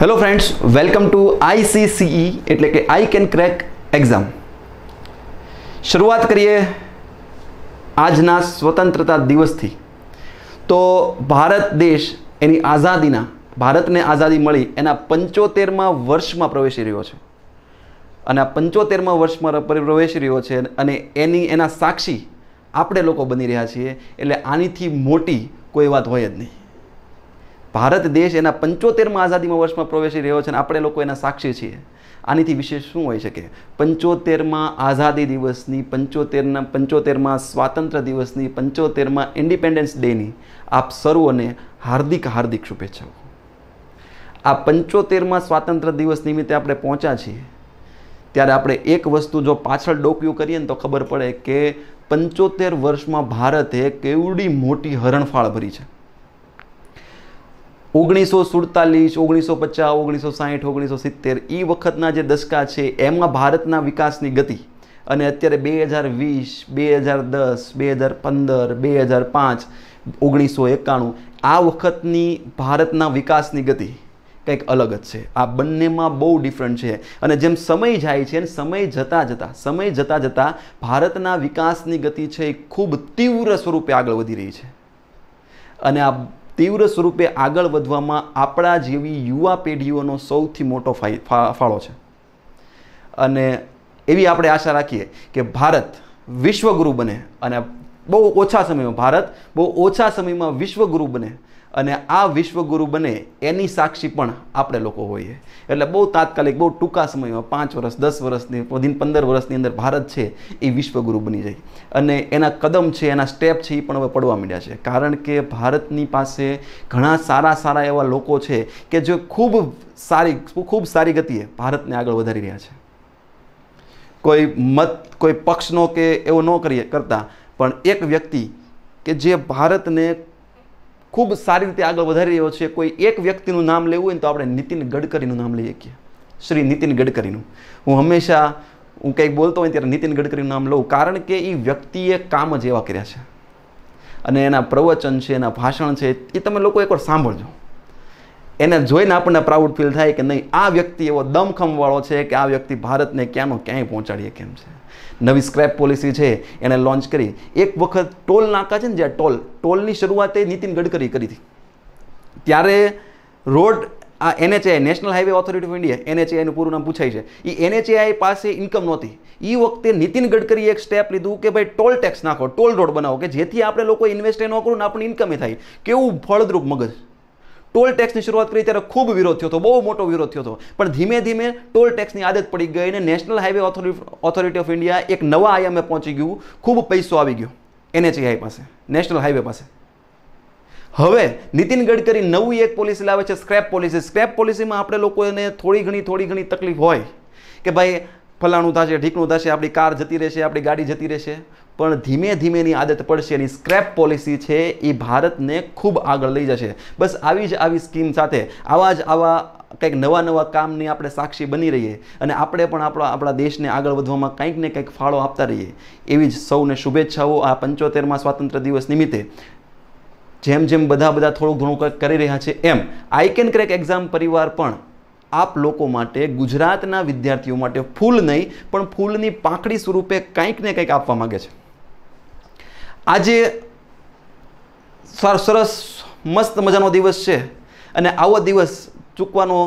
hello friends welcome to ICCE એટલે કે આઈ can crack exam શરૂઆત કરીએ આજના સ્વતંત્રતા દિવસથી તો ભારત દેશ એની આઝાદીના ભારતને આઝાદી મળી એના પંચોતેરમાં વર્ષમાં પ્રવેશી રહ્યો છે અને આ પંચોતેરમાં વર્ષમાં પ્રવેશી રહ્યો છે અને એની એના સાક્ષી આપણે લોકો બની રહ્યા છીએ એટલે આનીથી મોટી કોઈ વાત હોય જ નહીં ભારત દેશ એના પંચોતેરમાં આઝાદીમાં વર્ષમાં પ્રવેશી રહ્યો છે અને આપણે લોકો એના સાક્ષી છીએ આનીથી વિશેષ શું હોઈ શકે પંચોતેરમાં આઝાદી દિવસની પંચોતેરના પંચોતેરમાં સ્વાતંત્ર્ય દિવસની પંચોતેરમાં ઇન્ડિપેન્ડન્સ ડેની આપ સર્વોને હાર્દિક હાર્દિક શુભેચ્છાઓ આ પંચોતેરમાં સ્વાતંત્ર્ય દિવસ નિમિત્તે આપણે પહોંચ્યા છીએ ત્યારે આપણે એક વસ્તુ જો પાછળ ડોક્યું કરીએ ને તો ખબર પડે કે પંચોતેર વર્ષમાં ભારતે કેવડી મોટી હરણફાળ ભરી છે ઓગણીસો સુડતાલીસ ઓગણીસો પચાસ ઓગણીસો સાહીઠ ઓગણીસો સિત્તેર એ વખતના જે દશકા છે એમાં ભારતના વિકાસની ગતિ અને અત્યારે બે હજાર વીસ બે હજાર દસ બે હજાર પંદર બે હજાર પાંચ ઓગણીસો એકાણું આ વખતની ભારતના વિકાસની ગતિ કંઈક અલગ જ છે આ બંનેમાં બહુ ડિફરન્ટ છે અને જેમ સમય જાય છે અને સમય જતાં જતાં સમય જતાં જતાં ભારતના વિકાસની ગતિ છે એ ખૂબ તીવ્ર સ્વરૂપે આગળ વધી રહી છે અને આ તીવ્ર સ્વરૂપે આગળ વધવામાં આપણા જેવી યુવા પેઢીઓનો સૌથી મોટો ફાળો છે અને એવી આપણે આશા રાખીએ કે ભારત વિશ્વગુરુ બને અને બહુ ઓછા સમયમાં ભારત બહુ ઓછા સમયમાં વિશ્વગુરુ બને અને આ વિશ્વગુરુ બને એની સાક્ષી પણ આપણે લોકો હોઈએ એટલે બહુ તાત્કાલિક બહુ ટૂંકા સમયમાં પાંચ વર્ષ દસ વર્ષની વધીને પંદર વર્ષની અંદર ભારત છે એ વિશ્વગુરુ બની જાય અને એના કદમ છે એના સ્ટેપ છે એ પણ હવે પડવા માંડ્યા છે કારણ કે ભારતની પાસે ઘણા સારા સારા એવા લોકો છે કે જે ખૂબ સારી ખૂબ સારી ગતિએ ભારતને આગળ વધારી રહ્યા છે કોઈ મત કોઈ પક્ષનો કે એવો ન કરીએ કરતાં પણ એક વ્યક્તિ કે જે ભારતને ખૂબ સારી રીતે આગળ વધારી રહ્યો છે કોઈ એક વ્યક્તિનું નામ લેવું હોય તો આપણે નીતિન ગડકરીનું નામ લઈ શકીએ શ્રી નીતિન ગડકરીનું હું હંમેશા હું કંઈક બોલતો હોય ત્યારે નીતિન ગડકરીનું નામ લઉં કારણ કે એ વ્યક્તિએ કામ જ એવા કર્યા છે અને એના પ્રવચન છે એના ભાષણ છે એ તમે લોકો એકવાર સાંભળજો એને જોઈને આપણને પ્રાઉડ ફીલ થાય કે નહીં આ વ્યક્તિ એવો દમખમવાળો છે કે આ વ્યક્તિ ભારતને ક્યાંનો ક્યાંય પહોંચાડીએ કેમ છે નવી સ્ક્રેપ પોલિસી છે એને લોન્ચ કરી એક વખત ટોલ નાકા છે ને જ્યાં ટોલ ટોલની શરૂઆતે એ નીતિન ગડકરી કરી હતી ત્યારે રોડ આ NHAI national highway authority of India એનએચઆઈનું પૂરું નામ પૂછાય છે એ એનએચઆઈ પાસે ઇન્કમ નહોતી એ વખતે નીતિન ગડકરીએ એક સ્ટેપ લીધું કે ભાઈ ટોલ ટેક્સ નાખો ટોલ રોડ બનાવો કે જેથી આપણે લોકો ઇન્વેસ્ટ ન કરું ને આપણી ઇન્કમે થાય કેવું ફળદ્રુપ મગજ ટોલ ટેક્સની શરૂઆત કરી ત્યારે ખૂબ વિરોધ થયો હતો બહુ મોટો વિરોધ થયો હતો પણ ધીમે ધીમે ટોલ ટેક્સની આદત પડી ગઈ અને national highway authority of India એક નવા આયામે પહોંચી ગયું ખૂબ પૈસો આવી ગયો એનએચએઆઈ પાસે નેશનલ હાઈવે પાસે હવે નીતિન ગડકરી નવું એક પોલિસી લાવે છે સ્ક્રેપ પોલિસી સ્ક્રેપ પોલિસીમાં આપણે લોકોને થોડી ઘણી થોડી ઘણી તકલીફ હોય કે ભાઈ ફલાણું થશે ઢીકણું થશે આપણી કાર જતી રહેશે આપણી ગાડી જતી રહેશે પણ ધીમે ધીમેની આદત પડશે એની સ્ક્રેપ પોલિસી છે એ ભારતને ખૂબ આગળ લઈ જશે બસ આવી જ આવી સ્કીમ સાથે આવા જ આવા કંઈક નવા નવા કામની આપણે સાક્ષી બની રહીએ અને આપણે પણ આપણા આપણા દેશને આગળ વધવામાં કંઈક ને કંઈક ફાળો આપતા રહીએ એવી જ સૌને શુભેચ્છાઓ આ પંચોતેરમાં સ્વાતંત્ર્ય દિવસ નિમિત્તે જેમ જેમ બધા બધા થોડું ઘણું કંઈક કરી રહ્યા છે એમ આઈ કેન ક્રેક એક્ઝામ પરિવાર પણ આપ લોકો માટે ગુજરાતના વિદ્યાર્થીઓ માટે ફૂલ નહીં પણ ફૂલની પાંખડી સ્વરૂપે કંઈક ને કંઈક આપવા માગે છે આજે સરસ મસ્ત મજાનો દિવસ છે અને આવો દિવસ ચૂકવાનો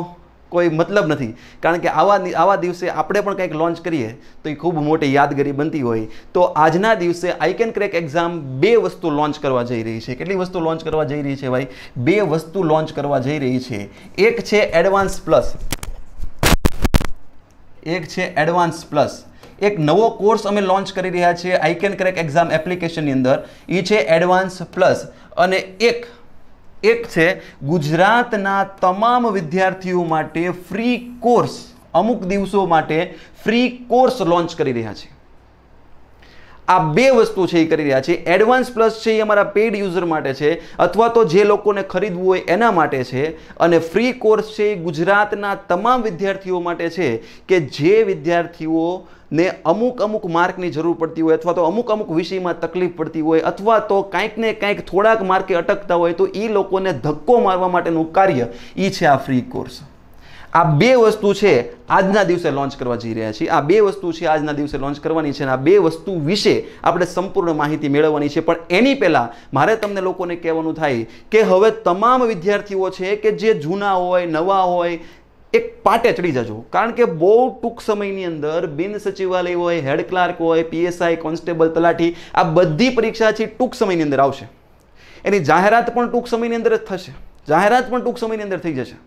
કોઈ મતલબ નથી કારણ કે આવા આવા દિવસે આપણે પણ કંઈક લોન્ચ કરીએ તો એ ખૂબ મોટી યાદગીરી બનતી હોય તો આજના દિવસે આઈ કેન ક્રેક એક્ઝામ બે વસ્તુ લોન્ચ કરવા જઈ રહી છે કેટલી વસ્તુ લોન્ચ કરવા જઈ રહી છે ભાઈ બે વસ્તુ લોન્ચ કરવા જઈ રહી છે એક છે એડવાન્સ પ્લસ એક છે એડવાન્સ પ્લસ એક નવો કોર્સ અમે લોન્ચ કરી રહ્યા છીએ આઈ કેન ક્રેક એક્ઝામ એપ્લિકેશનની અંદર એ છે એડવાન્સ પ્લસ અને એક એક છે ગુજરાતના તમામ વિદ્યાર્થીઓ માટે ફ્રી કોર્સ અમુક દિવસો માટે ફ્રી કોર્સ લોન્ચ કરી રહ્યા છીએ આ બે વસ્તુ છે એ કરી રહ્યા છે એડવાન્સ પ્લસ છે એ અમારા પેઇડ યુઝર માટે છે અથવા તો જે લોકોને ખરીદવું હોય એના માટે છે અને ફ્રી કોર્સ છે એ ગુજરાતના તમામ વિદ્યાર્થીઓ માટે છે કે જે વિદ્યાર્થીઓ ને અમુક અમુક માર્કની જરૂર પડતી હોય અથવા તો અમુક અમુક વિષયમાં તકલીફ પડતી હોય અથવા તો કાંઈક ને કાંઈક થોડાક માર્કે અટકતા હોય તો એ લોકોને ધક્કો મારવા માટેનું કાર્ય એ છે આ ફ્રી કોર્સ આ બે વસ્તુ છે આજના દિવસે લોન્ચ કરવા જઈ રહ્યા છીએ આ બે વસ્તુ છે આજના દિવસે લોન્ચ કરવાની છે અને આ બે વસ્તુ વિશે આપણે સંપૂર્ણ માહિતી મેળવવાની છે પણ એની પહેલાં મારે તમને લોકોને કહેવાનું થાય કે હવે તમામ વિદ્યાર્થીઓ છે કે જે જૂના હોય નવા હોય એક પાટે ચડી જજો કારણ કે બહુ ટૂંક સમયની અંદર બિન સચિવાલય હોય હેડ ક્લાર્ક હોય પીએસઆઈ કોન્સ્ટેબલ તલાટી આ બધી પરીક્ષા છે ટૂંક સમયની અંદર આવશે એની જાહેરાત પણ ટૂંક સમયની અંદર જ થશે જાહેરાત પણ ટૂંક સમયની અંદર થઈ જશે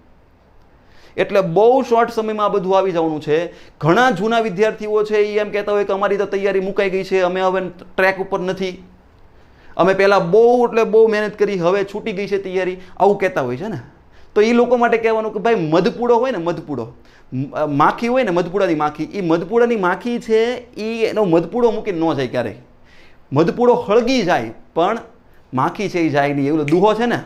એટલે બહુ શોર્ટ સમયમાં આ બધું આવી જવાનું છે ઘણા જૂના વિદ્યાર્થીઓ છે એ એમ કહેતા હોય કે અમારી તો તૈયારી મુકાઈ ગઈ છે અમે હવે ટ્રેક ઉપર નથી અમે પહેલાં બહુ એટલે બહુ મહેનત કરી હવે છૂટી ગઈ છે તૈયારી આવું કહેતા હોય છે ને તો એ લોકો માટે કહેવાનું કે ભાઈ મધપૂડો હોય ને મધપૂડો માખી હોય ને મધપૂડાની માખી એ મધપૂડાની માખી છે એ એનો મધપૂડો મૂકી ન જાય ક્યારેય મધપૂડો હળગી જાય પણ માખી છે એ જાય નહીં એવું દુહો છે ને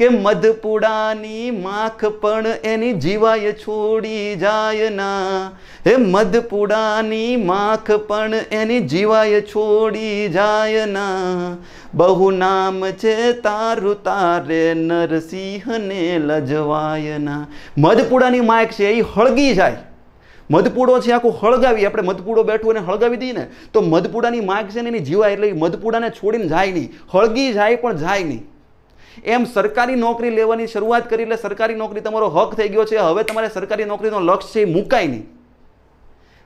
કે મધપુડાની માખ પણ એની જીવાય છોડી જાય ના હે મધપુડાની માખ પણ એની જીવાય છોડી જાય ના બહુ નામ છે તારું તારે નરસિંહને લજવાય ના મધપુડાની માખ છે એ હળગી જાય મધપુડો છે આખું હળગાવી આપણે મધપુડો બેઠું અને હળગાવી દઈએ ને તો મધપુડાની માગ છે ને એની જીવાય એટલે મધપુડાને છોડીને જાય નહીં હળગી જાય પણ જાય નહીં એમ સરકારી નોકરી લેવાની શરૂઆત કરી એટલે સરકારી નોકરી તમારો હક થઈ ગયો છે હવે તમારે સરકારી નોકરીનો લક્ષ છે એ મુકાય નહીં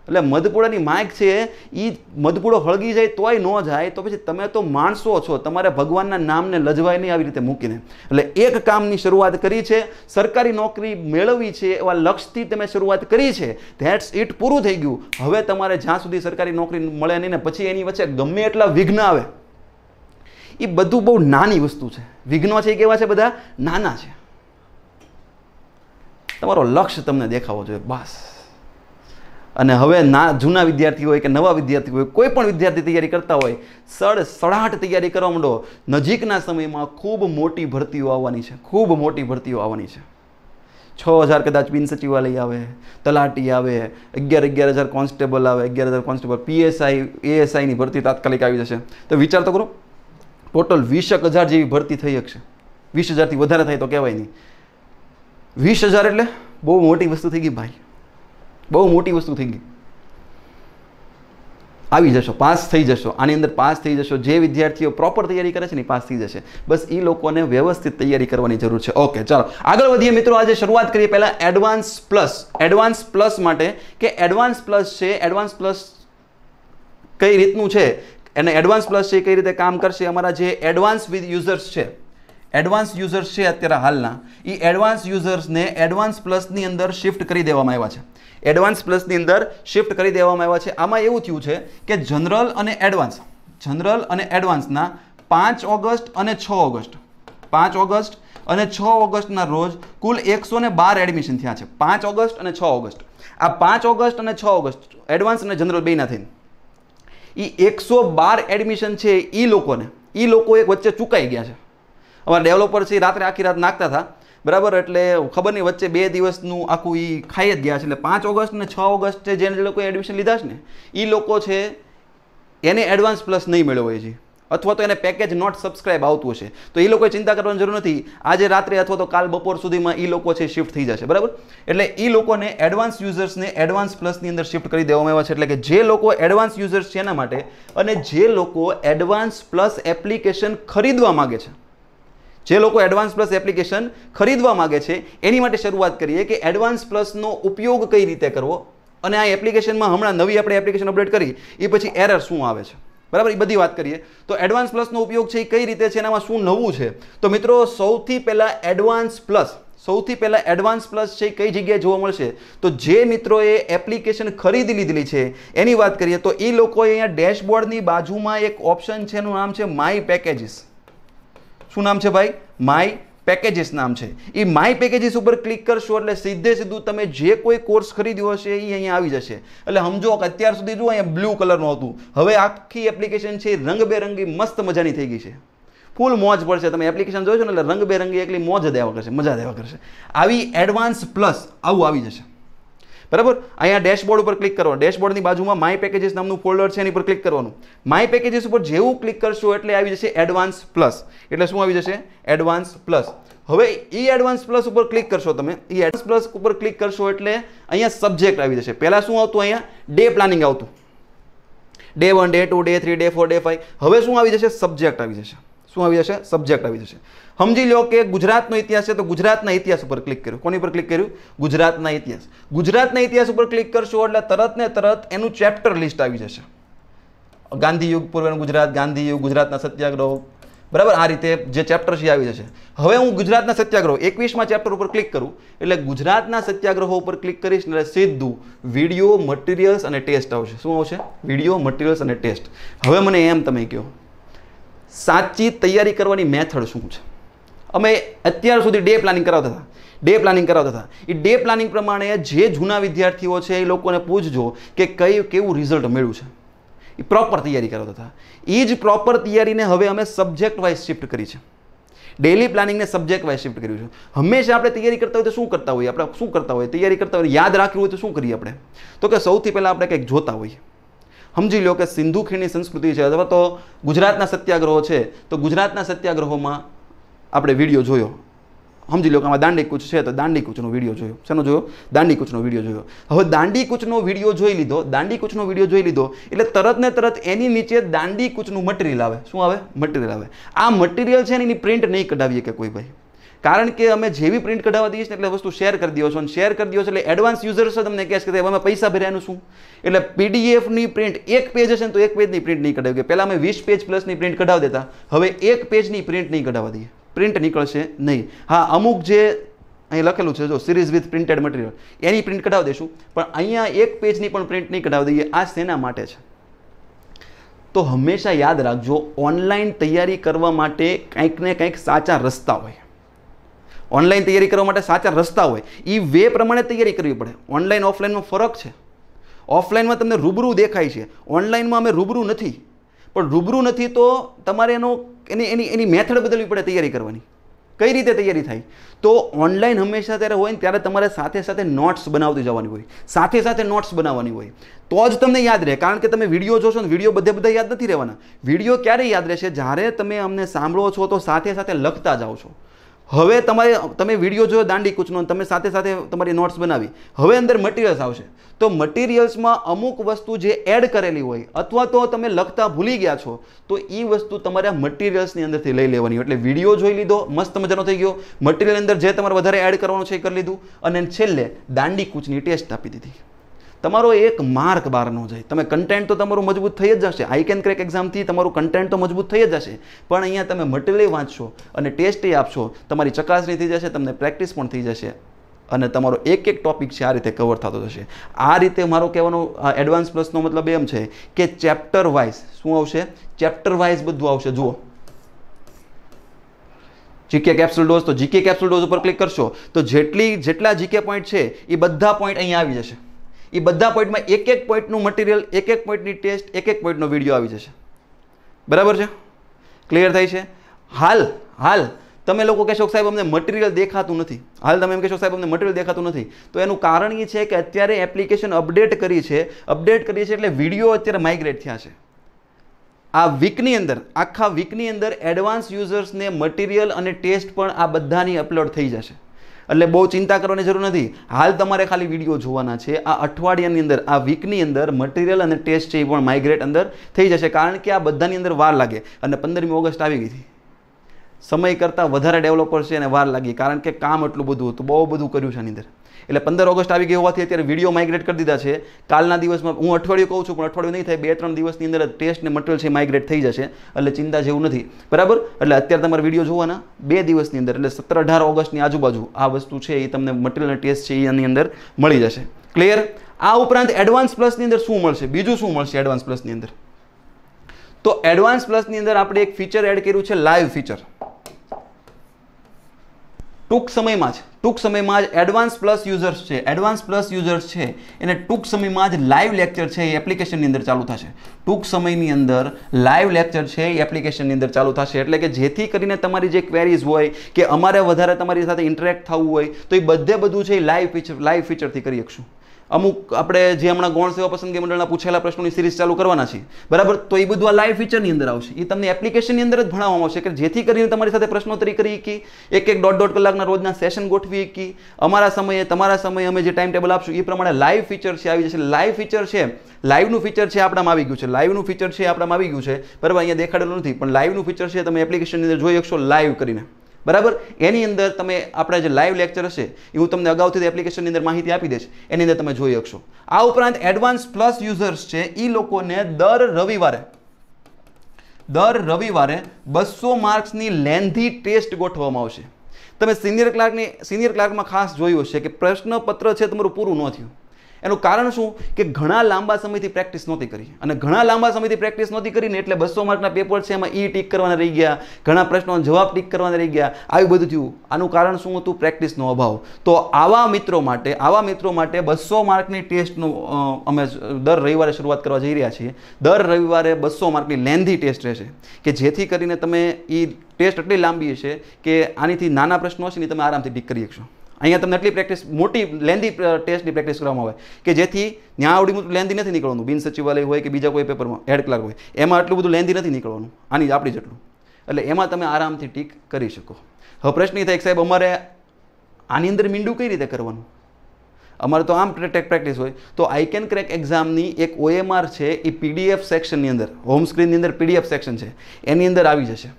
એટલે મધપુડાની માગ છે એ મધપુડો હળગી જાય તોય ન જાય તો પછી તમે તો માણસો છો તમારે ભગવાનના નામને લજવાય નહીં આવી રીતે મૂકીને એટલે એક કામની શરૂઆત કરી છે સરકારી નોકરી મેળવી છે એવા લક્ષ્યથી તમે શરૂઆત કરી છે ધેટ્સ ઇટ પૂરું થઈ ગયું હવે તમારે જ્યાં સુધી સરકારી નોકરી મળે નહીં ને પછી એની વચ્ચે ગમે એટલા વિઘ્ન આવે એ બધું બહુ નાની વસ્તુ છે વિઘ્નો છે એ કેવા છે બધા નાના છે તમારો લક્ષ્ય તમને દેખાવો જોઈએ બસ અને હવે ના જૂના વિદ્યાર્થી હોય કે નવા વિદ્યાર્થી હોય કોઈ પણ વિદ્યાર્થી તૈયારી કરતા હોય સડ સડાટ તૈયારી કરવા માંડો નજીકના સમયમાં ખૂબ મોટી ભરતીઓ આવવાની છે ખૂબ મોટી ભરતીઓ આવવાની છે છ હજાર કદાચ બિન સચિવાલય આવે તલાટી આવે અગિયાર અગિયાર હજાર કોન્સ્ટેબલ આવે અગિયાર હજાર કોન્સ્ટેબલ પીએસઆઈ એએસઆઈની ભરતી તાત્કાલિક આવી જશે તો વિચાર તો કરો ટોટલ વીસેક હજાર જેવી ભરતી થઈ છે વીસ હજારથી વધારે થાય તો કહેવાય નહીં વીસ હજાર એટલે બહુ મોટી વસ્તુ થઈ ગઈ ભાઈ બહુ મોટી વસ્તુ થઈ ગઈ આવી જશો પાસ થઈ જશો આની અંદર પાસ થઈ જશો જે વિદ્યાર્થીઓ પ્રોપર તૈયારી કરે છે ને પાસ થઈ જશે બસ એ લોકોને વ્યવસ્થિત તૈયારી કરવાની જરૂર છે ઓકે ચાલો આગળ વધીએ મિત્રો આજે શરૂઆત કરીએ પહેલાં એડવાન્સ પ્લસ એડવાન્સ પ્લસ માટે કે એડવાન્સ પ્લસ છે એડવાન્સ પ્લસ કઈ રીતનું છે એને એડવાન્સ પ્લસ છે કઈ રીતે કામ કરશે અમારા જે એડવાન્સ વિથ યુઝર્સ છે એડવાન્સ યુઝર્સ છે અત્યારે હાલના એ એડવાન્સ યુઝર્સને એડવાન્સ પ્લસની અંદર શિફ્ટ કરી દેવામાં આવ્યા છે એડવાન્સ પ્લસની અંદર શિફ્ટ કરી દેવામાં આવ્યા છે આમાં એવું થયું છે કે જનરલ અને એડવાન્સ જનરલ અને એડવાન્સના પાંચ ઓગસ્ટ અને છ ઓગસ્ટ પાંચ ઓગસ્ટ અને છ ઓગસ્ટના રોજ કુલ એકસો બાર એડમિશન થયા છે પાંચ ઓગસ્ટ અને છ ઓગસ્ટ આ પાંચ ઓગસ્ટ અને છ ઓગસ્ટ એડવાન્સ અને જનરલ બેના થઈને એ એકસો બાર એડમિશન છે એ લોકોને એ લોકો એક વચ્ચે ચૂકાઈ ગયા છે અમારા ડેવલપર છે રાત્રે આખી રાત નાખતા હતા બરાબર એટલે ખબર નહીં વચ્ચે બે દિવસનું આખું એ ખાઈ જ ગયા છે એટલે પાંચ ઓગસ્ટ ને છ ઓગસ્ટે જેને લોકોએ એડમિશન લીધા છે ને એ લોકો છે એને એડવાન્સ પ્લસ નહીં મેળવ્યો છે અથવા તો એને પેકેજ નોટ સબસ્ક્રાઇબ આવતું હશે તો એ લોકોએ ચિંતા કરવાની જરૂર નથી આજે રાત્રે અથવા તો કાલ બપોર સુધીમાં એ લોકો છે શિફ્ટ થઈ જશે બરાબર એટલે એ લોકોને એડવાન્સ યુઝર્સને એડવાન્સ પ્લસની અંદર શિફ્ટ કરી દેવામાં આવ્યા છે એટલે કે જે લોકો એડવાન્સ યુઝર્સ છે એના માટે અને જે લોકો એડવાન્સ પ્લસ એપ્લિકેશન ખરીદવા માગે છે જે લોકો એડવાન્સ પ્લસ એપ્લિકેશન ખરીદવા માગે છે એની માટે શરૂઆત કરીએ કે એડવાન્સ પ્લસનો ઉપયોગ કઈ રીતે કરવો અને આ એપ્લિકેશનમાં હમણાં નવી આપણે એપ્લિકેશન અપડેટ કરી એ પછી એરર શું આવે છે બરાબર એ બધી વાત કરીએ તો એડવાન્સ પ્લસનો ઉપયોગ છે એ કઈ રીતે છે એનામાં શું નવું છે તો મિત્રો સૌથી પહેલાં એડવાન્સ પ્લસ સૌથી પહેલાં એડવાન્સ પ્લસ છે એ કઈ જગ્યાએ જોવા મળશે તો જે મિત્રોએ એપ્લિકેશન ખરીદી લીધેલી છે એની વાત કરીએ તો એ લોકોએ અહીંયા ડેશબોર્ડની બાજુમાં એક ઓપ્શન છે એનું નામ છે માય પેકેજીસ શું નામ છે ભાઈ માય પેકેજીસ નામ છે એ માય પેકેજીસ ઉપર ક્લિક કરશો એટલે સીધે સીધું તમે જે કોઈ કોર્સ ખરીદ્યો હશે એ અહીંયા આવી જશે એટલે સમજો કે અત્યાર સુધી જો અહીંયા બ્લુ કલરનું હતું હવે આખી એપ્લિકેશન છે રંગબેરંગી મસ્ત મજાની થઈ ગઈ છે ફૂલ મોજ પડશે તમે એપ્લિકેશન જોયો છો ને એટલે રંગબેરંગી એકલી મોજ દેવા કરશે મજા દેવા કરશે આવી એડવાન્સ પ્લસ આવું આવી જશે બરાબર અહીંયા ડેશબોર્ડ ઉપર ક્લિક કરવાનું ડેશબોર્ડની બાજુમાં માય પેકેજીસ નામનું ફોલ્ડર છે એની પર ક્લિક કરવાનું માય પેકેજીસ ઉપર જેવું ક્લિક કરશો એટલે આવી જશે એડવાન્સ પ્લસ એટલે શું આવી જશે એડવાન્સ પ્લસ હવે ઈ એડવાન્સ પ્લસ ઉપર ક્લિક કરશો તમે ઈ એડવાન્સ પ્લસ ઉપર ક્લિક કરશો એટલે અહીંયા સબ્જેક્ટ આવી જશે પહેલાં શું આવતું અહીંયા ડે પ્લાનિંગ આવતું day one day two day three day four day five હવે શું આવી જશે સબ્જેક્ટ આવી જશે શું આવી જશે સબ્જેક્ટ આવી જશે સમજી લો કે ગુજરાતનો ઇતિહાસ છે તો ગુજરાતના ઇતિહાસ ઉપર ક્લિક કર્યું કોની પર ક્લિક કર્યું ગુજરાતના ઇતિહાસ ગુજરાતના ઇતિહાસ ઉપર ક્લિક કરશો એટલે તરત ને તરત એનું ચેપ્ટર લિસ્ટ આવી જશે ગાંધીયુગ યુગ ગુજરાત ગાંધીયુગ ગુજરાતના સત્યાગ્રહ બરાબર આ રીતે જે ચેપ્ટર છે આવી જશે હવે હું ગુજરાતના સત્યાગ્રહ એકવીસમાં ચેપ્ટર ઉપર ક્લિક કરું એટલે ગુજરાતના સત્યાગ્રહો ઉપર ક્લિક કરીશ એટલે સીધું વિડીયો મટીરિયલ્સ અને ટેસ્ટ આવશે શું આવશે વિડીયો મટીરિયલ્સ અને ટેસ્ટ હવે મને એમ તમે કહો સાચી તૈયારી કરવાની મેથડ શું છે અમે અત્યાર સુધી ડે પ્લાનિંગ કરાવતા હતા ડે પ્લાનિંગ કરાવતા હતા એ ડે પ્લાનિંગ પ્રમાણે જે જૂના વિદ્યાર્થીઓ છે એ લોકોને પૂછજો કે કયું કેવું રિઝલ્ટ મળ્યું છે એ પ્રોપર તૈયારી કરાવતા હતા એ જ પ્રોપર તૈયારીને હવે અમે સબ્જેક્ટ વાઇઝ શિફ્ટ કરી છે ડેલી પ્લાનિંગને સબ્જેક્ટ વાઇઝ શિફ્ટ કર્યું છે હંમેશા આપણે તૈયારી કરતા હોય તો શું કરતા હોઈએ આપણે શું કરતા હોઈએ તૈયારી કરતા હોય યાદ રાખવું હોય તો શું કરીએ આપણે તો કે સૌથી પહેલાં આપણે કંઈક જોતા હોઈએ સમજી લો કે સિંધુ ખીણની સંસ્કૃતિ છે અથવા તો ગુજરાતના સત્યાગ્રહો છે તો ગુજરાતના સત્યાગ્રહોમાં આપણે વિડીયો જોયો સમજી લો કે આમાં દાંડી કૂચ છે તો દાંડી કૂચનો વિડીયો જોયો શેનો જોયો દાંડી કૂચનો વિડીયો જોયો હવે દાંડી કૂચનો વિડીયો જોઈ લીધો દાંડી કૂચનો વિડીયો જોઈ લીધો એટલે તરત ને તરત એની નીચે દાંડી કૂચનું મટીરિયલ આવે શું આવે મટીરિયલ આવે આ મટીરિયલ છે ને એની પ્રિન્ટ નહીં કઢાવીએ કે કોઈ ભાઈ કારણ કે અમે જેવી પ્રિન્ટ કઢાવવા દઈએ છીએ એટલે વસ્તુ શેર કરી દો છો અને શેર કરી દો છો એટલે એડવાન્સ યુઝર્સ તમને કહેશ કે અમે પૈસા ભર્યાનું શું એટલે પીડીએફની પ્રિન્ટ એક પેજ હશે ને તો એક પેજની પ્રિન્ટ નહીં કઢાવી પહેલાં અમે વીસ પેજ પ્લસની પ્રિન્ટ કઢાવી દેતા હવે એક પેજની પ્રિન્ટ નહીં કઢાવવા દઈએ પ્રિન્ટ નીકળશે નહીં હા અમુક જે અહીં લખેલું છે જો સિરીઝ વિથ પ્રિન્ટેડ મટીરિયલ એની પ્રિન્ટ કઢાવી દઈશું પણ અહીંયા એક પેજની પણ પ્રિન્ટ નહીં કઢાવી દઈએ આ શેના માટે છે તો હંમેશા યાદ રાખજો ઓનલાઈન તૈયારી કરવા માટે કંઈક ને કંઈક સાચા રસ્તા હોય ઓનલાઈન તૈયારી કરવા માટે સાચા રસ્તા હોય એ વે પ્રમાણે તૈયારી કરવી પડે ઓનલાઈન ઓફલાઈનમાં ફરક છે ઓફલાઈનમાં તમને રૂબરૂ દેખાય છે ઓનલાઈનમાં અમે રૂબરૂ નથી પણ રૂબરૂ નથી તો તમારે એનો એની એની એની મેથડ બદલવી પડે તૈયારી કરવાની કઈ રીતે તૈયારી થાય તો ઓનલાઈન હંમેશા ત્યારે હોય ને ત્યારે તમારે સાથે સાથે નોટ્સ બનાવતી જવાની હોય સાથે સાથે નોટ્સ બનાવવાની હોય તો જ તમને યાદ રહે કારણ કે તમે વિડીયો જોશો ને વિડીયો બધે બધા યાદ નથી રહેવાના વિડીયો ક્યારે યાદ રહેશે જ્યારે તમે અમને સાંભળો છો તો સાથે સાથે લખતા જાઓ છો હવે તમારે તમે વિડીયો જોયો દાંડી કૂચનો તમે સાથે સાથે તમારી નોટ્સ બનાવી હવે અંદર મટીરિયલ્સ આવશે તો મટીરિયલ્સમાં અમુક વસ્તુ જે એડ કરેલી હોય અથવા તો તમે લખતા ભૂલી ગયા છો તો એ વસ્તુ તમારા મટીરિયલ્સની અંદરથી લઈ લેવાની એટલે વિડીયો જોઈ લીધો મસ્ત મજાનો થઈ ગયો મટીરિયલ અંદર જે તમારે વધારે એડ કરવાનું છે એ કરી લીધું અને છેલ્લે દાંડી કૂચની ટેસ્ટ આપી દીધી તમારો એક માર્ક બહાર ન જાય તમે કન્ટેન્ટ તો તમારું મજબૂત થઈ જ જશે આઈ કેન ક્રેક એક્ઝામથી તમારું કન્ટેન્ટ તો મજબૂત થઈ જ જશે પણ અહીંયા તમે મટીરિયલ વાંચશો અને ટેસ્ટ એ આપશો તમારી ચકાસણી થઈ જશે તમને પ્રેક્ટિસ પણ થઈ જશે અને તમારો એક એક ટોપિક છે આ રીતે કવર થતો જશે આ રીતે મારો કહેવાનો એડવાન્સ પ્લસનો મતલબ એમ છે કે ચેપ્ટર વાઇઝ શું આવશે ચેપ્ટર વાઇઝ બધું આવશે જુઓ જીકે કેપ્સ્યુલ ડોઝ તો જીકે કેપ્સ્યુલ ડોઝ ઉપર ક્લિક કરશો તો જેટલી જેટલા જીકે પોઈન્ટ છે એ બધા પોઈન્ટ અહીંયા આવી જશે એ બધા પોઈન્ટમાં એક એક પોઈન્ટનું મટીરિયલ એક એક પોઈન્ટની ટેસ્ટ એક એક પોઈન્ટનો વિડીયો આવી જશે બરાબર છે ક્લિયર થાય છે હાલ હાલ તમે લોકો કહેશો સાહેબ અમને મટીરિયલ દેખાતું નથી હાલ તમે એમ કહેશો સાહેબ અમને મટીરિયલ દેખાતું નથી તો એનું કારણ એ છે કે અત્યારે એપ્લિકેશન અપડેટ કરી છે અપડેટ કરી છે એટલે વિડીયો અત્યારે માઇગ્રેટ થયા છે આ વીકની અંદર આખા વીકની અંદર એડવાન્સ યુઝર્સને મટીરિયલ અને ટેસ્ટ પણ આ બધાની અપલોડ થઈ જશે એટલે બહુ ચિંતા કરવાની જરૂર નથી હાલ તમારે ખાલી વિડીયો જોવાના છે આ અઠવાડિયાની અંદર આ વીકની અંદર મટીરિયલ અને ટેસ્ટ છે એ પણ માઇગ્રેટ અંદર થઈ જશે કારણ કે આ બધાની અંદર વાર લાગે અને પંદરમી ઓગસ્ટ આવી ગઈ હતી સમય કરતાં વધારે ડેવલપર છે એને વાર લાગી કારણ કે કામ એટલું બધું હતું બહુ બધું કર્યું છે આની અંદર એટલે પંદર ઓગસ્ટ આવી ગઈ હોવાથી અત્યારે વિડીયો માઇગ્રેટ કરી દીધા છે કાલના દિવસમાં હું અઠવાડિયું કહું છું પણ અઠવાડિયું નહીં થાય બે ત્રણ દિવસની અંદર ટેસ્ટ ને મટીરિયલ છે માઇગ્રેટ થઈ જશે એટલે ચિંતા જેવું નથી બરાબર એટલે અત્યારે તમારે વિડીયો જોવાના બે દિવસની અંદર એટલે સત્તર અઢાર ઓગસ્ટની આજુબાજુ આ વસ્તુ છે એ તમને મટીરિયલ ટેસ્ટ છે એની અંદર મળી જશે ક્લિયર આ ઉપરાંત એડવાન્સ પ્લસની અંદર શું મળશે બીજું શું મળશે એડવાન્સ પ્લસની અંદર તો એડવાન્સ પ્લસની અંદર આપણે એક ફીચર એડ કર્યું છે લાઈવ ફીચર ટૂંક સમયમાં જ ટૂંક સમયમાં જ એડવાન્સ પ્લસ યુઝર્સ છે એડવાન્સ પ્લસ યુઝર્સ છે એને ટૂંક સમયમાં જ લાઈવ લેક્ચર છે એ એપ્લિકેશનની અંદર ચાલુ થશે ટૂંક સમયની અંદર લાઈવ લેક્ચર છે એ એપ્લિકેશનની અંદર ચાલુ થશે એટલે કે જેથી કરીને તમારી જે ક્વેરીઝ હોય કે અમારે વધારે તમારી સાથે ઇન્ટરેક્ટ થવું હોય તો એ બધે બધું છે એ લાઈવ ફીચર લાઈવ ફીચરથી કરી શકશું અમુક આપણે જે હમણાં ગૌણ સેવા પસંદગી મંડળના પૂછેલા પ્રશ્નોની સિરીઝ ચાલુ કરવાના છે બરાબર તો એ બધું આ લાઈવ ફીચરની અંદર આવશે એ તમને એપ્લિકેશનની અંદર જ ભણાવવામાં આવશે કે જેથી કરીને તમારી સાથે પ્રશ્નોત્તરી કરી કે એક એક દોઢ દોઢ કલાકના રોજના સેશન ગોઠવી કે અમારા સમયે તમારા સમયે અમે જે ટાઈમ ટેબલ આપશું એ પ્રમાણે લાઈવ ફીચર છે આવી જશે લાઈવ ફીચર છે લાઈવનું ફીચર છે આપણામાં આવી ગયું છે લાઈવનું ફીચર છે આપણામાં આવી ગયું છે બરાબર અહીંયા દેખાડેલું નથી પણ લાઈવનું ફીચર છે તમે એપ્લિકેશનની અંદર જોઈ શકશો લાઈવ કરીને બરાબર એની અંદર તમે આપણા જે લાઈવ લેક્ચર હશે એ હું તમને અગાઉથી એપ્લિકેશનની અંદર માહિતી આપી દઈશ એની અંદર તમે જોઈ શકશો આ ઉપરાંત એડવાન્સ પ્લસ યુઝર્સ છે એ લોકોને દર રવિવારે દર રવિવારે બસો માર્ક્સની લેન્ધી ટેસ્ટ ગોઠવવામાં આવશે તમે સિનિયર ક્લાર્કની સિનિયર ક્લાર્કમાં ખાસ જોયું હશે કે પ્રશ્નપત્ર છે તમારું પૂરું ન થયું એનું કારણ શું કે ઘણા લાંબા સમયથી પ્રેક્ટિસ નહોતી કરી અને ઘણા લાંબા સમયથી પ્રેક્ટિસ નહોતી કરીને એટલે બસો માર્કના પેપર છે એમાં ઈ ટીક કરવાના રહી ગયા ઘણા પ્રશ્નોનો જવાબ ટીક કરવાના રહી ગયા આવી બધું થયું આનું કારણ શું હતું પ્રેક્ટિસનો અભાવ તો આવા મિત્રો માટે આવા મિત્રો માટે બસો માર્કની ટેસ્ટનું અમે દર રવિવારે શરૂઆત કરવા જઈ રહ્યા છીએ દર રવિવારે બસો માર્કની લેન્ધી ટેસ્ટ રહેશે કે જેથી કરીને તમે એ ટેસ્ટ એટલી લાંબી હશે કે આનીથી નાના પ્રશ્નો હશે ને તમે આરામથી ટીક કરી શકશો અહીંયા તમને એટલી પ્રેક્ટિસ મોટી લેન્ધી ટેસ્ટની પ્રેક્ટિસ કરવામાં આવે કે જેથી ત્યાં આવડી મોટું લેન્ધી નથી નીકળવાનું બિન સચિવાલય હોય કે બીજા કોઈ પેપરમાં હેડ ક્લાર્ક હોય એમાં આટલું બધું લેન્ધી નથી નીકળવાનું આની આપણી જેટલું એટલે એમાં તમે આરામથી ટીક કરી શકો હવે પ્રશ્ન એ થાય કે સાહેબ અમારે આની અંદર મીંડું કઈ રીતે કરવાનું અમારે તો આમ ટેક પ્રેક્ટિસ હોય તો આઈ કેન ક્રેક એક્ઝામની એક ઓએમઆર છે એ પીડીએફ સેક્શનની અંદર હોમ સ્ક્રીનની અંદર પીડીએફ સેક્શન છે એની અંદર આવી જશે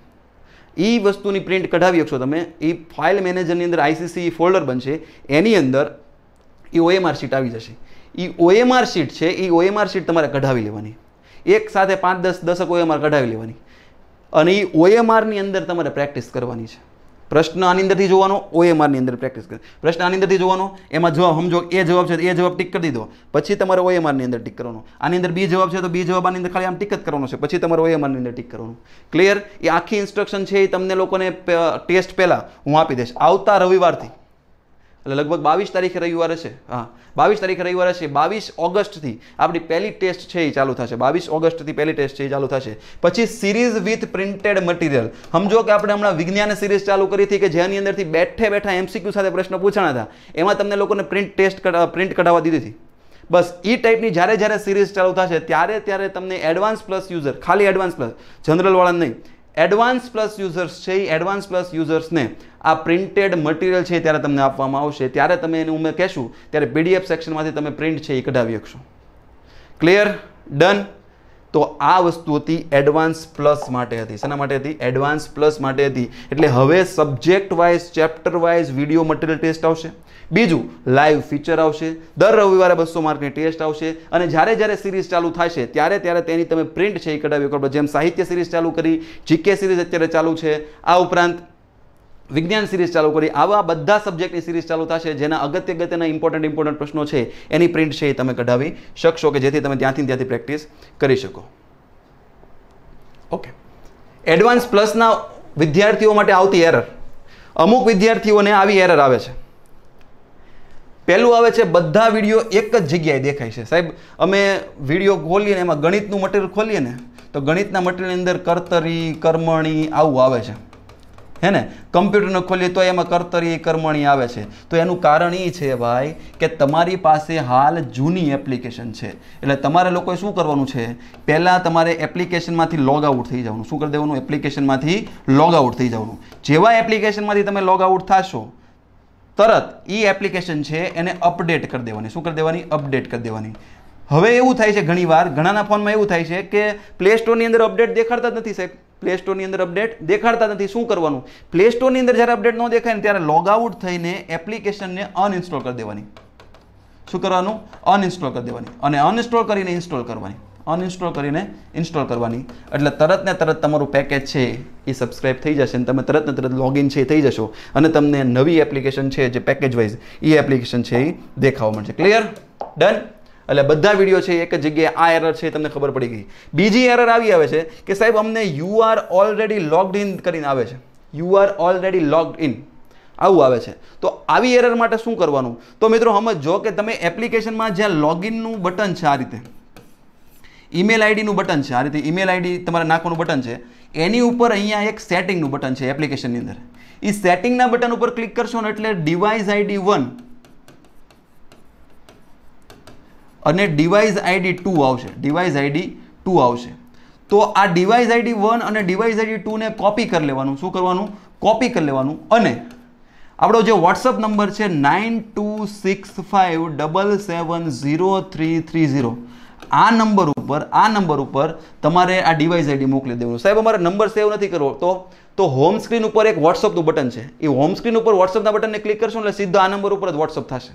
એ વસ્તુની પ્રિન્ટ કઢાવી શકશો તમે એ ફાઇલ મેનેજરની અંદર આઈસીસી ફોલ્ડર બનશે એની અંદર એ ઓએમઆર શીટ આવી જશે એ ઓએમઆર શીટ છે એ ઓએમઆર શીટ તમારે કઢાવી લેવાની એક સાથે પાંચ દસ દસક ઓએમઆર કઢાવી લેવાની અને એ ઓએમઆરની અંદર તમારે પ્રેક્ટિસ કરવાની છે પ્રશ્ન આની અંદરથી જોવાનો એમ ઓએમઆરની અંદર પ્રેક્ટિસ કરી પ્રશ્ન આની અંદરથી જોવાનો એમાં જવાબ સમજો એ જવાબ છે એ જવાબ ટીક કરી દીધો પછી તમારે આરની અંદર ટીક કરવાનો આની અંદર બી જવાબ છે તો બી જવાબ આની અંદર ખાલી આમ ટીક જ કરવાનો છે પછી તમારે એમ ઓએમઆરની અંદર ટીક કરવાનું ક્લિયર એ આખી ઇન્સ્ટ્રક્શન છે એ તમને લોકોને ટેસ્ટ પહેલાં હું આપી દઈશ આવતા રવિવારથી એટલે લગભગ બાવીસ તારીખે રવિવારે છે હા બાવીસ તારીખે રવિવારે છે બાવીસ ઓગસ્ટથી આપણી પહેલી ટેસ્ટ છે એ ચાલુ થશે બાવીસ ઓગસ્ટથી પહેલી ટેસ્ટ છે એ ચાલુ થશે પછી સિરીઝ વિથ પ્રિન્ટેડ મટીરિયલ સમજો કે આપણે હમણાં વિજ્ઞાન સિરીઝ ચાલુ કરી હતી કે જેની અંદરથી બેઠે બેઠા એમસીક્યુ સાથે પ્રશ્ન પૂછાણા હતા એમાં તમને લોકોને પ્રિન્ટ ટેસ્ટ પ્રિન્ટ કઢાવવા દીધી હતી બસ એ ટાઈપની જ્યારે જ્યારે સિરીઝ ચાલુ થશે ત્યારે ત્યારે તમને એડવાન્સ પ્લસ યુઝર ખાલી એડવાન્સ પ્લસ જનરલવાળા નહીં એડવાન્સ પ્લસ યુઝર્સ છે એ એડવાન્સ પ્લસ યુઝર્સને આ પ્રિન્ટેડ મટીરિયલ છે ત્યારે તમને આપવામાં આવશે ત્યારે તમે એને ઉમે કહેશું ત્યારે પીડીએફ સેક્શનમાંથી તમે પ્રિન્ટ છે એ કઢાવી શકશો ક્લિયર ડન તો આ વસ્તુ હતી એડવાન્સ પ્લસ માટે હતી શેના માટે હતી એડવાન્સ પ્લસ માટે હતી એટલે હવે subject wise chapter wise video material test આવશે બીજું લાઈવ ફીચર આવશે દર રવિવારે બસો માર્કની ટેસ્ટ આવશે અને જ્યારે જ્યારે સિરીઝ ચાલુ થશે ત્યારે ત્યારે તેની તમે પ્રિન્ટ છે એ કઢાવી કરો જેમ સાહિત્ય સિરીઝ ચાલુ કરી જીકે સિરીઝ અત્યારે ચાલુ છે આ ઉપરાંત વિજ્ઞાન સિરીઝ ચાલુ કરી આવા બધા સબ્જેક્ટની સિરીઝ ચાલુ થશે જેના અગત્ય અગત્યના ઇમ્પોર્ટન્ટ ઇમ્પોર્ટન્ટ પ્રશ્નો છે એની પ્રિન્ટ છે એ તમે કઢાવી શકશો કે જેથી તમે ત્યાંથી ત્યાંથી પ્રેક્ટિસ કરી શકો ઓકે એડવાન્સ પ્લસના વિદ્યાર્થીઓ માટે આવતી એરર અમુક વિદ્યાર્થીઓને આવી એરર આવે છે પહેલું આવે છે બધા વિડીયો એક જ જગ્યાએ દેખાય છે સાહેબ અમે વિડીયો ખોલીએ ને એમાં ગણિતનું મટીરિયલ ખોલીએ ને તો ગણિતના મટીરિયલની અંદર કર્તરી કર્મણી આવું આવે છે હે ને કમ્પ્યુટરને ખોલીએ તો એમાં કર્તરી કર્મણી આવે છે તો એનું કારણ એ છે ભાઈ કે તમારી પાસે હાલ જૂની એપ્લિકેશન છે એટલે તમારે લોકોએ શું કરવાનું છે પહેલાં તમારે એપ્લિકેશનમાંથી લોગ આઉટ થઈ જવાનું શું કરી દેવાનું એપ્લિકેશનમાંથી લોગ આઉટ થઈ જવાનું જેવા એપ્લિકેશનમાંથી તમે લોગ આઉટ થશો તરત એ એપ્લિકેશન છે એને અપડેટ કરી દેવાની શું કરી દેવાની અપડેટ કરી દેવાની હવે એવું થાય છે ઘણીવાર ઘણાના ફોનમાં એવું થાય છે કે પ્લે સ્ટોરની અંદર અપડેટ દેખાડતા જ નથી સાહેબ પ્લે સ્ટોરની અંદર અપડેટ દેખાડતા નથી શું કરવાનું પ્લે સ્ટોરની અંદર જ્યારે અપડેટ ન દેખાય ને ત્યારે લોગઆઉટ થઈને એપ્લિકેશનને અનઇન્સ્ટોલ કરી દેવાની શું કરવાનું અનઇન્સ્ટોલ કરી દેવાની અને અનઇન્સ્ટોલ કરીને ઇન્સ્ટોલ કરવાની અનઇન્સ્ટોલ કરીને ઇન્સ્ટોલ કરવાની એટલે તરત ને તરત તમારું પેકેજ છે એ સબસ્ક્રાઇબ થઈ જશે અને તમે તરત ને તરત લોગિન છે એ થઈ જશો અને તમને નવી એપ્લિકેશન છે જે પેકેજ વાઇઝ એ એપ્લિકેશન છે એ દેખાવા મળશે ક્લિયર ડન એટલે બધા વિડીયો છે એક જગ્યાએ આ એરર છે તમને ખબર પડી ગઈ બીજી એરર આવી આવે છે કે સાહેબ અમને you are already logged in કરીને આવે છે you are already logged in આવું આવે છે તો આવી એરર માટે શું કરવાનું તો મિત્રો જો કે તમે એપ્લિકેશનમાં જ્યાં લોગિનનું બટન છે આ રીતે ઈમેલ આઈડીનું બટન છે આ રીતે ઈમેલ આઈડી તમારે નાખવાનું બટન છે એની ઉપર અહીંયા એક સેટિંગનું બટન છે એપ્લિકેશનની અંદર એ સેટિંગના બટન ઉપર ક્લિક કરશો ને એટલે ડિવાઇસ આઈડી વન અને ડિવાઇસ આઈડી ટુ આવશે ડિવાઇસ આઈડી ટુ આવશે તો આ ડિવાઇસ આઈડી વન અને ડિવાઇસ આઈડી ટુને કોપી કરી લેવાનું શું કરવાનું કોપી કરી લેવાનું અને આપણો જે વોટ્સઅપ નંબર છે nine two six five double seven zero three three zero આ નંબર ઉપર આ નંબર ઉપર તમારે આ ડિવાઇસ આઈડી મોકલી દેવાનું સાહેબ અમારે નંબર સેવ નથી કરવો તો તો હોમ સ્ક્રીન ઉપર એક વોટ્સઅપનું બટન છે એ હોમ સ્ક્રીન ઉપર વોટ્સઅપના બટનને ક્લિક કરશો એટલે સીધો આ નંબર ઉપર જ વોટ્સઅપ થશે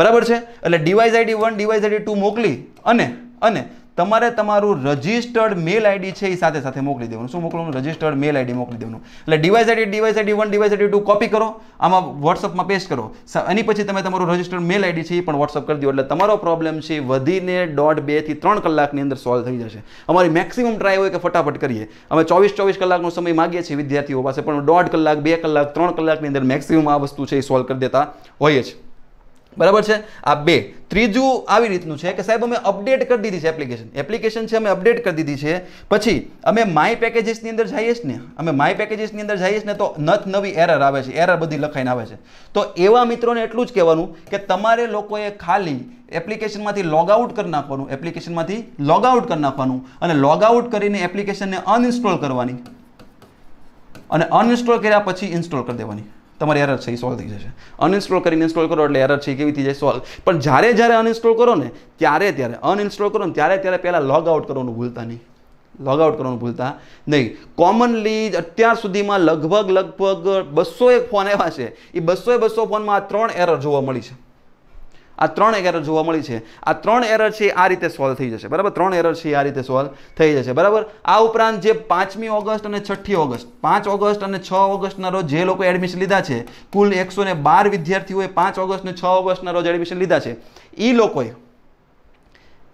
બરાબર છે એટલે device ID one device ID two મોકલી અને અને તમારે તમારું રજિસ્ટર્ડ મેલ આઈડી છે એ સાથે સાથે મોકલી દેવાનું શું મોકલવાનું રજિસ્ટર્ડ મેલ આઈડી મોકલી દેવાનું એટલે device ID device ID one device ID two copy કરો આમાં વોટ્સઅપમાં પેસ્ટ કરો એની પછી તમે તમારું રજિસ્ટર્ડ મેલ આઈડી છે એ પણ વોટ્સઅપ કરી દો એટલે તમારો પ્રોબ્લેમ છે વધીને દોઢ બેથી ત્રણ કલાકની અંદર સોલ્વ થઈ જશે અમારી મેક્સિમમ ટ્રાય હોય કે ફટાફટ કરીએ અમે ચોવીસ ચોવીસ કલાકનો સમય માગીએ છીએ વિદ્યાર્થીઓ પાસે પણ દોઢ કલાક બે કલાક ત્રણ કલાકની અંદર મેક્સિમમ આ વસ્તુ છે એ સોલ્વ કરી દેતા હોઈએ છીએ બરાબર છે આ બે ત્રીજું આવી રીતનું છે કે સાહેબ અમે અપડેટ કરી દીધી છે એપ્લિકેશન એપ્લિકેશન છે અમે અપડેટ કરી દીધી છે પછી અમે માય પેકેજીસની અંદર જઈએ ને અમે માય પેકેજીસની અંદર જઈએ ને તો નથ નવી એરર આવે છે એરર બધી લખાઈને આવે છે તો એવા મિત્રોને એટલું જ કહેવાનું કે તમારે લોકોએ ખાલી એપ્લિકેશનમાંથી લોગઆઉટ કરી નાખવાનું એપ્લિકેશનમાંથી લોગઆઉટ કરી નાખવાનું અને લોગઆઉટ કરીને એપ્લિકેશનને અનઇન્સ્ટોલ કરવાની અને અનઇન્સ્ટોલ કર્યા પછી ઇન્સ્ટોલ કરી દેવાની તમારે એરર છે એ સોલ્વ થઈ જશે અનઇન્સ્ટોલ કરીને ઇન્સ્ટોલ કરો એટલે એરર છે કેવી થઈ જાય સોલ્વ પણ જ્યારે જ્યારે અનઇન્સ્ટોલ કરો ને ત્યારે ત્યારે અનઇન્સ્ટોલ કરો ને ત્યારે ત્યારે પહેલાં લોગ આઉટ કરવાનું ભૂલતા નહીં લોગ આઉટ કરવાનું ભૂલતા નહીં કોમનલી અત્યાર સુધીમાં લગભગ લગભગ બસો એક ફોન એવા છે એ બસો બસો ફોનમાં આ ત્રણ એરર જોવા મળી છે આ ત્રણ એરર જોવા મળી છે આ ત્રણ એરર છે આ રીતે સોલ્વ થઈ જશે બરાબર ત્રણ એરર છે આ રીતે સોલ્વ થઈ જશે બરાબર આ ઉપરાંત જે પાંચમી ઓગસ્ટ અને છઠ્ઠી ઓગસ્ટ પાંચ ઓગસ્ટ અને છ ઓગસ્ટના રોજ જે લોકો એડમિશન લીધા છે કુલ એકસો ને બાર વિદ્યાર્થીઓએ પાંચ ઓગસ્ટ અને છ ઓગસ્ટના રોજ એડમિશન લીધા છે એ લોકોએ